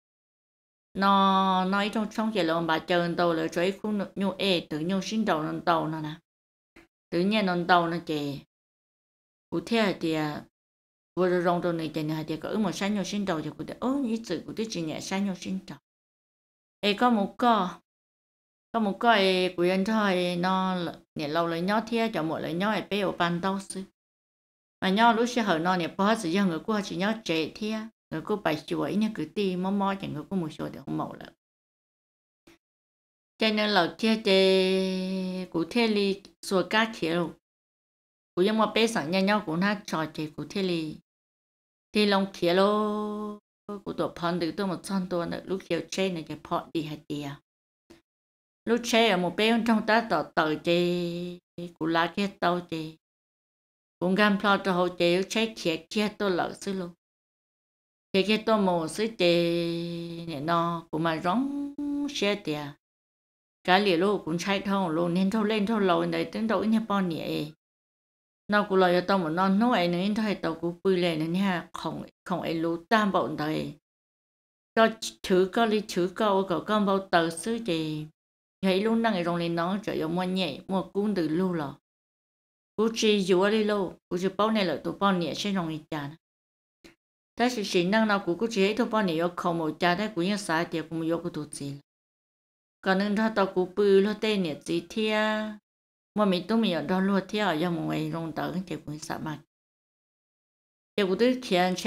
Speaker 1: nó nói trong trong chỉ là bà chờ tàu lựa cho khu nhung ấy tự nhung sinh đầu nó tàu nó nè tự nhiên nó tàu nó chị cụ thể thì vừa rồi rong tàu này chị này thì có ứng một sáng nhung sinh đầu thì cụ thể ớ như chữ cụ thể chỉ nhẹ sáng nhung sinh đầu ê có một co có một coi của anh thôi nó nè lâu lấy nhó thia cho mỗi lấy nhó ai bé ở bàn tàu sư mà nhau lúc xưa hồi nọ nè bao giờ giờ người qua chỉ nhau chạy thế người cô bài chùa ấy nha cứ ti mò mò chẳng người cô một số thì không mổ lắm cho nên là thế thế cụ thế li xua cá kia rồi cụ giống mà bé sáng nhau nhau cũng hát trò chơi cụ thế li thì lòng kia lô cụ tổ phong được tôi một son tôi nữa lúc kia chơi này cái phong đi hết đi à lúc chơi ở một bên trong ta tỏ tờ chơi cụ lá kia tàu chơi cũng gan plo cho hậu chế chạy kia kia tôi lỡ sư luôn kia kia tôi mồ sư chế nè nó cũng mà rong xe tiệt cả liệu luôn cũng chạy thâu luôn nên thâu lên thâu lâu này tính đâu nhá bao nhẹ nó cũng lời tao mà nó nói ấy nên thay tao cũng bùi lên nên ha không không ấy lú tam bọn thầy cho thứ có lý thứ câu có con bao tờ sư chế thấy luôn năng ở trong lên nó trời yêu mua nhẹ mua cuốn từ lưu rồi กูจีอยู่อะไรโลกูจะป้อนเนี่ยเลยตัวป้อนเนี่ยใช่น้องอีจานถ้าสิสินั่งเรากูกูจีให้ตัวป้อนเนี่ยยกเขาหมดจานได้กูยังสายเดียวกูไม่ยกกูตัวจีก่อนนึงถ้าตัวกูปืนแล้วเต้เนี่ยจีเทียมันมีตุ้มมีดอนลวดเที่ยวยังมวยลงเต๋อเดี๋ยวกูสามารถเดี๋ยวกูต้องเขียนเช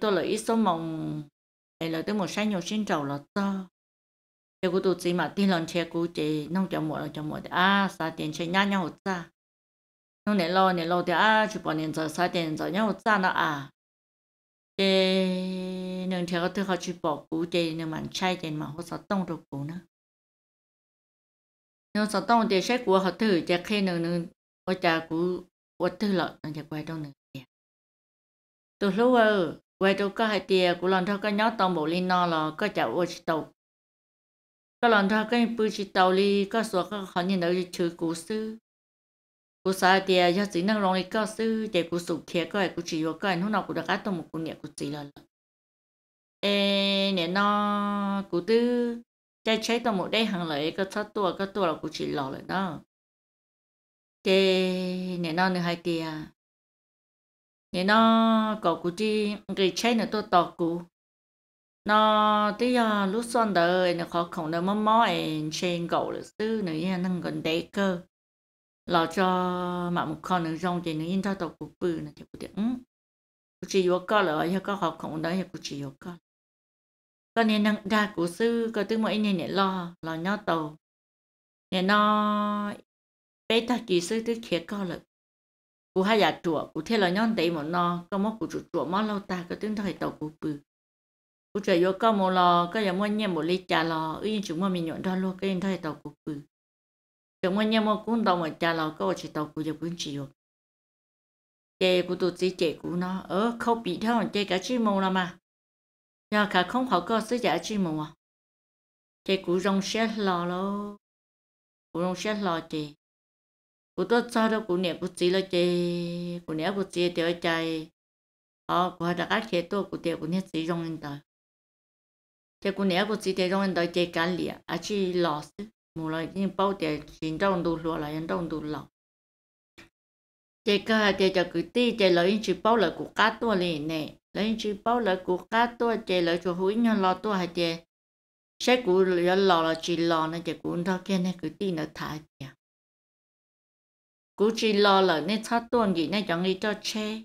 Speaker 1: ตัวเลยอีสมองไอ้เลยต้องหมดใช้หยกชิ้นเจ้าหลอดจ้า thì cô tụt gì mà tin lần che cô chị nông chồng muộn chồng muộn à sa tiền chơi nhá nhau hụt ra nó nè lo nè lo thì à chụp bọn nè giờ sáu tiền giờ nhau ra nó à để họ chụp bỏ cũ để nên mình chạy để mà họ sáu tông được cũ nữa nên sáu tông để sách của họ thử chắc khi nên nên họ trả cũ họ lợn nên chắc quay trong nữa từ lúc ờ quay trong hai tia của lần thao cái nhớ tông bộ linh nó là có chảo ô chỉ tàu có lần thao cái bự chỉ tàu đi có số có họ nhìn thấy chữ cũ cú sao thì giờ chỉ năng lòng đi có sư để cú sụp kia cái, cú chỉ vô cái, ai nào cú đã cắt tôm một cú nhẹ cú chỉ là ê nè nó cú tư chạy chạy tôm một đây hàng lại cái thắt tua cái tua là cú chỉ lò lại đó kê nè nó nữa hai tiề nè nó có cú chỉ cái chạy nữa tôi tọt cú nó tí giờ lúc xuân đời nó khó khổng đời mắm mó em trên gậu là sư nữa năng còn đấy cơ lo cho mà một con nữa rong thì nó yên thao tàu cụ bự này thì cụ tiếng cụ chỉ vô con là hay có học không đấy hay cụ chỉ vô con con nên năng đa cụ sư có tư mỗi nên lo lo nhau tàu nên nó bé ta kỳ sư tư kia con là cụ hai giả chuột cụ thế là nhon tây một nó có mốt cụ chuột chuột mốt lâu ta có tiếng thay tàu cụ bự cụ chỉ vô con một lò có giờ mua nhem một ly trà lò ư yên chúng mà mình nhọn đo luôn cái yên thay tàu cụ bự chúng mình nhau cũng đồng mà cha lão có chỉ tàu của giờ cũng chịu chế của tụi chị chế của nó ở khâu bị theo chế cả chi mù là mà nhà cả không học có sứ giả chi mù à chế của rong xe lò lo của rong xe lò chế của tôi cho đó của nè của chị là chế của nè của chị thì chạy họ của đã các chế tôi của tiệm của nè chị rong lên tới chế của nè của chị thì rong lên tới chế cả lìa à chi lò sứ mù là những bao tiền chuyển trong đủ lúa là những trong đủ lọc chạy cả chạy cho cứ tí chạy lấy những chữ bao là của cá tua nè lấy những bao là của cá tua chạy lấy cho hối nhau lo tua hay chạy sẽ cú lấy lò là chỉ lò nó chạy cú thao kia này cứ là nên thoát tuần gì nên chẳng đi cho che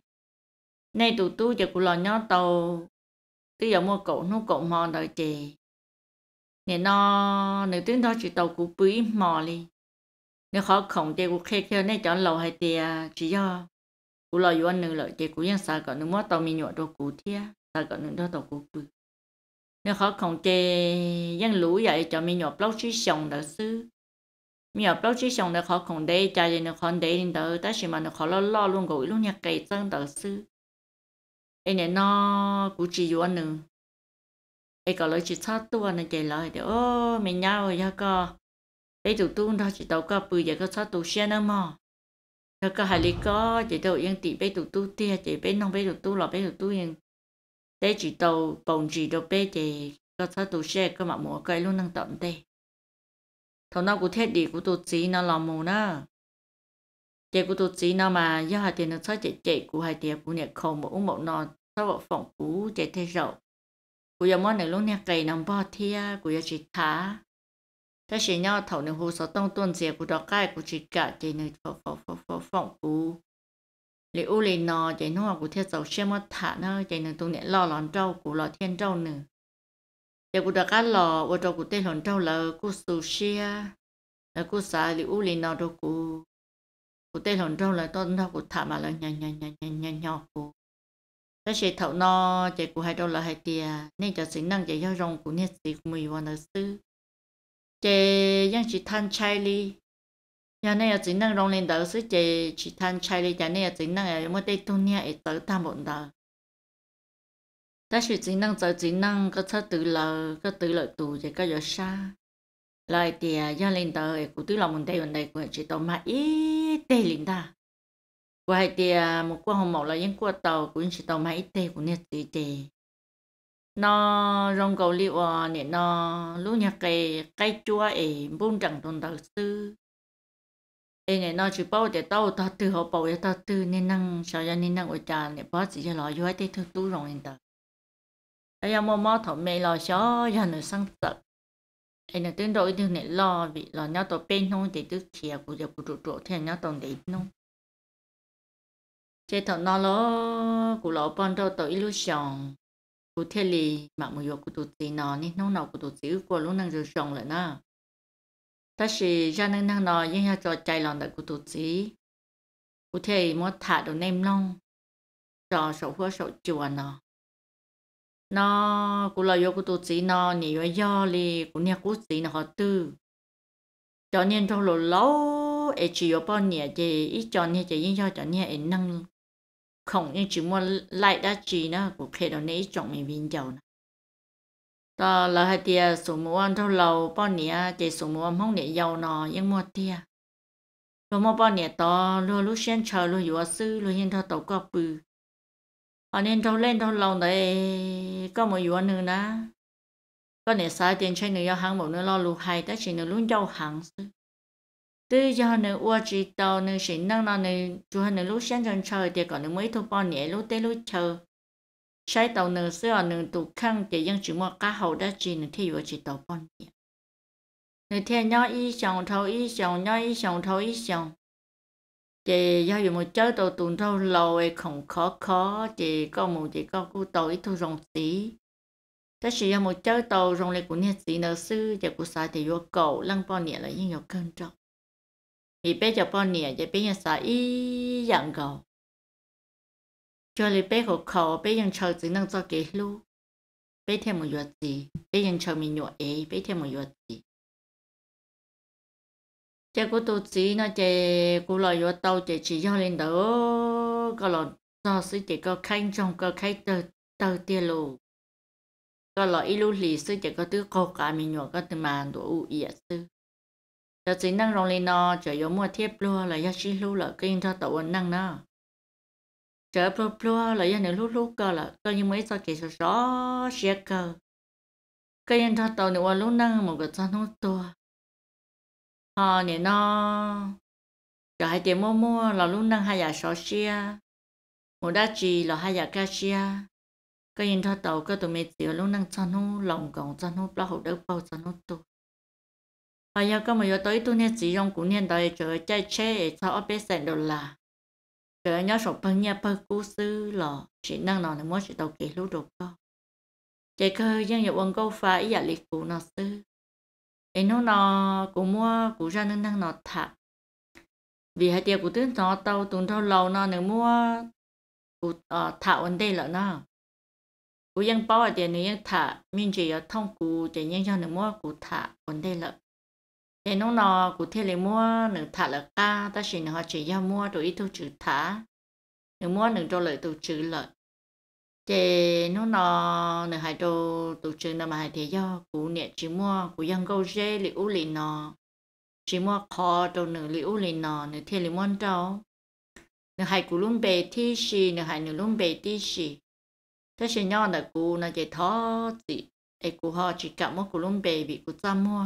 Speaker 1: nên tụ tu chạy cú nhau tàu cứ giống một cậu nó cậu mòn đời chạy nè nó nếu tiếng đó chỉ tàu cú bưởi mò đi nếu khó khổng thì cú khe kêu này chọn lầu hay thì à, chỉ do cú lo yêu anh nữ lợi cú yên sao còn nếu mất tàu mình nhọ đồ cú thia sao còn nếu đó tàu cú bưởi nếu khó khổng thì yên lũ vậy chọn mình nhọ blog chỉ sòng đã sư mình nhọ blog chỉ sòng đã khó khổng đấy cha gì nó khó đấy nên đó ta chỉ mà nó khó lo lo luôn gọi luôn nhạc cây chân đã sư em nè nó cú chỉ yêu anh ai có lời chỉ sát tua này chạy lại thì ô mình nhau rồi có đây tụi tu đó chỉ tàu có bự giờ có sát tụ xe nữa mà giờ có hai lý có chỉ tàu yên tỷ bây tụi tu tia chỉ bây nông bây tụi tu là bây tụi tu yên để chỉ tàu bồng chỉ đâu bây chỉ có sát tụ xe có mà mua cây luôn năng tận đây thằng nào cũng thiết đi cũng tụi chỉ nó làm mù nữa chạy cũng tụi chỉ nó mà giờ hai tiền nó sát chạy chạy của hai tiền của nhận không một uống một nọ sau bộ phòng cũ chạy theo rộng กูยังมองในลุงเนี่ยไก่น้องบ่อเทียกูยังจิตถาถ้าเสียยอดเท่าในหูสต้องต้นเสียกูดอกใกล้กูจิตกะใจในฟอฟอฟอฟอฟองกูเลยอู้เลยนอใจนัวกูเทียเจ้าเชื่อมถาเนาะใจในตรงเนี่ยล่อหลอนเจ้ากูหล่อเทียนเจ้าหนึ่งเดี๋ยวกูดอกกันหล่อว่าเจ้ากูเต้หลอนเจ้าเลยกูสูเชียแล้วกูสายเลยอู้เลยนอดูกูกูเต้หลอนเจ้าเลยต้นเท่ากูถามมาแล้วยอยอยอยอยอยอกู ta sẽ thấu nó chạy của hai đô la hai tia nên cho sinh năng chạy do rong của nhiệt sĩ của mười vạn ở sư chạy chỉ than chai li nhà này chỉ năng rong lên đầu sư chạy chỉ than chai li nhà này chỉ năng ở mỗi tây tôn nha ở tới tam bọn đầu ta sẽ chỉ năng tới chỉ năng có thơ tự lờ có tự lợi tù chạy có giờ xa lời tia do lên đầu của tứ lòng mình đây mình đây của chỉ tao mà ít tê liền ta của hai tia một qua hồng mộc là những qua tàu của những tàu máy tê của nét tê tê nó rong cầu liệu ờ, nè nó lúc nhạc cây cây chua ấy bún chẳng tồn tại sư ấy nè nó chỉ bao để tàu ta từ họ bảo để ta từ nên năng sao cho nên năng ở trà nè bao chỉ cho lo vui tê thương tu rồi nè ta ấy em mua mua thọ mày lo xó cho nó sang tật ấy nè tương đối thì nè lo vì lo nhau tổ bên không để tức chia của giờ của trụ trụ theo nhau tổng để nông chế thọ nó lo của lỗ bọn đồ tổ illusion của thế lì mà một yếu của tụt gì nó nên nó nào của tụt gì của lúc năng rồi sống lại nó ta chỉ ra năng năng nó nhưng cho chạy lòng đại đồ tụt gì của thế mua thả đồ nem long cho sổ hoa sổ chua nó nó của là yếu của tụt gì nó nhỉ yếu do lì của nhà của gì nó họ tư cho nên trong lỗ lâu ấy chỉ yếu bao nhiêu gì ít cho nhiêu chỉ nhưng do cho nhiêu năng không những chỉ muốn lại đã chỉ nó cũng khi đó nấy chọn mình viên dầu nè đó là hai tia số mua ăn thâu lâu bao nia chỉ số mua không nè dầu nò, nhưng mua tia rồi mua bao nè to luôn lúc xuyên chờ luôn dùa sư luôn hiện thâu tàu có bự họ nên thâu lên thâu lâu đấy có một dùa nữa nè có nè sai tiền chơi nữa hàng một nữa lo lụt hay đã chỉ nữa luôn dầu hàng sư tôi giờ nữa qua chỉ tàu nữa sẽ năng nào nữa chú hơn nữa lúc sáng chân trời thì còn nữa mấy thu bao nhẹ lúc tết lúc chờ sai tàu nữa xưa nữa tụ khăn để dân chỉ mua cá hậu đã chỉ nữa thì vừa chỉ tàu bao nhẹ nữa thiên nhau y chồng thâu y chồng nhau y chồng thâu y chồng chị do dù một chơi tàu tuần thâu lâu ấy không khó khó chị có một chị có cú tàu ít thu rồng tí thế chỉ do một chơi tàu rồng lại của nhà sĩ nữa sư chị của sai thì vô cầu lăng bao nhẹ lại nhưng nhiều cơn trọng thì bé cho bao nhiêu thì bé nhân sa ý dạng gạo cho nên bé học khẩu bé nhân chờ chỉ năng cho cái lu bé thêm một chút gì bé nhân chờ mình nhọ ấy bé thêm một chút gì chỉ có tổ chỉ nó chỉ cố lo yếu tàu chỉ chỉ cho lên đó có lo do sự chỉ có khánh trong có khánh từ từ tiền lu có lo ít lu lì sự chỉ có thứ câu cả mình nhọ có từ mà đồ u ý sự giờ chỉ năng rong lên nó chờ yếu mua tiếp luôn là giá chỉ lưu là kinh cho tàu năng nó chờ plua plua là giá nếu lúc lúc cơ là coi như mấy sao kỹ số rõ xe cơ cơ nhân cho tàu nếu lúc năng một cái sao nó to họ nè nó chờ hai tiền mua mua là lúc năng hai giá sáu xe một đa chỉ là hai giá cá xe cơ nhân cho tàu cơ tụi mình chỉ lúc năng cho nó lòng còn cho nó bao hậu đỡ bao cho nó to 啊，要个么要对多年只用古年代就在车也超二百三多啦。cái nhớ sổ phân nhà phân cú sư lò chỉ năng nó nên muốn chỉ đầu kỳ lưu đồ co chỉ cơ dân hiệu ông câu phá ý giả nó sư ấy nó nó mua cụ ra nên năng nó thả vì hai tiệc cụ tướng nó tàu tuần thâu lâu nó nên mua cụ thả ổn đây là nó cụ dân bao ở tiền này thả mình chỉ ở thông cụ chỉ nhân cho nên mua cụ thả ổn đây là thế nó nó cụ thể là mua nửa thả là ca ta chỉ họ chỉ giao mua rồi ít thôi chữ thả nửa mua nửa cho lợi tổ chữ lợi thế nó nó nửa hai đồ tổ chữ là mà hai thế do cụ nhẹ chỉ mua cụ dân câu dê liệu lì nó chỉ mua khó đồ nửa liệu lì nó nửa thế liệu muốn đâu nửa hai cụ luôn bề thi xì nửa hai nửa luôn bề thi xì ta chỉ nhau là cụ nó chỉ thó chỉ ai cụ họ chỉ cả mua cụ luôn bề bị cụ ra mua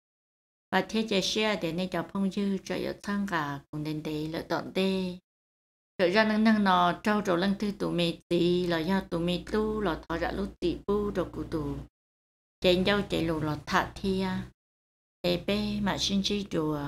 Speaker 1: và thế giới xe để nên cho phong dư cho yếu thân cả cùng đến đấy là tận đây cho ra năng năng nó trâu trâu lăng thư tụ mê tì là do tụ mê tu là thọ ra lúc tì bu đồ cụ tù chạy dâu chạy lù là thả thia để bê mà xin chi chùa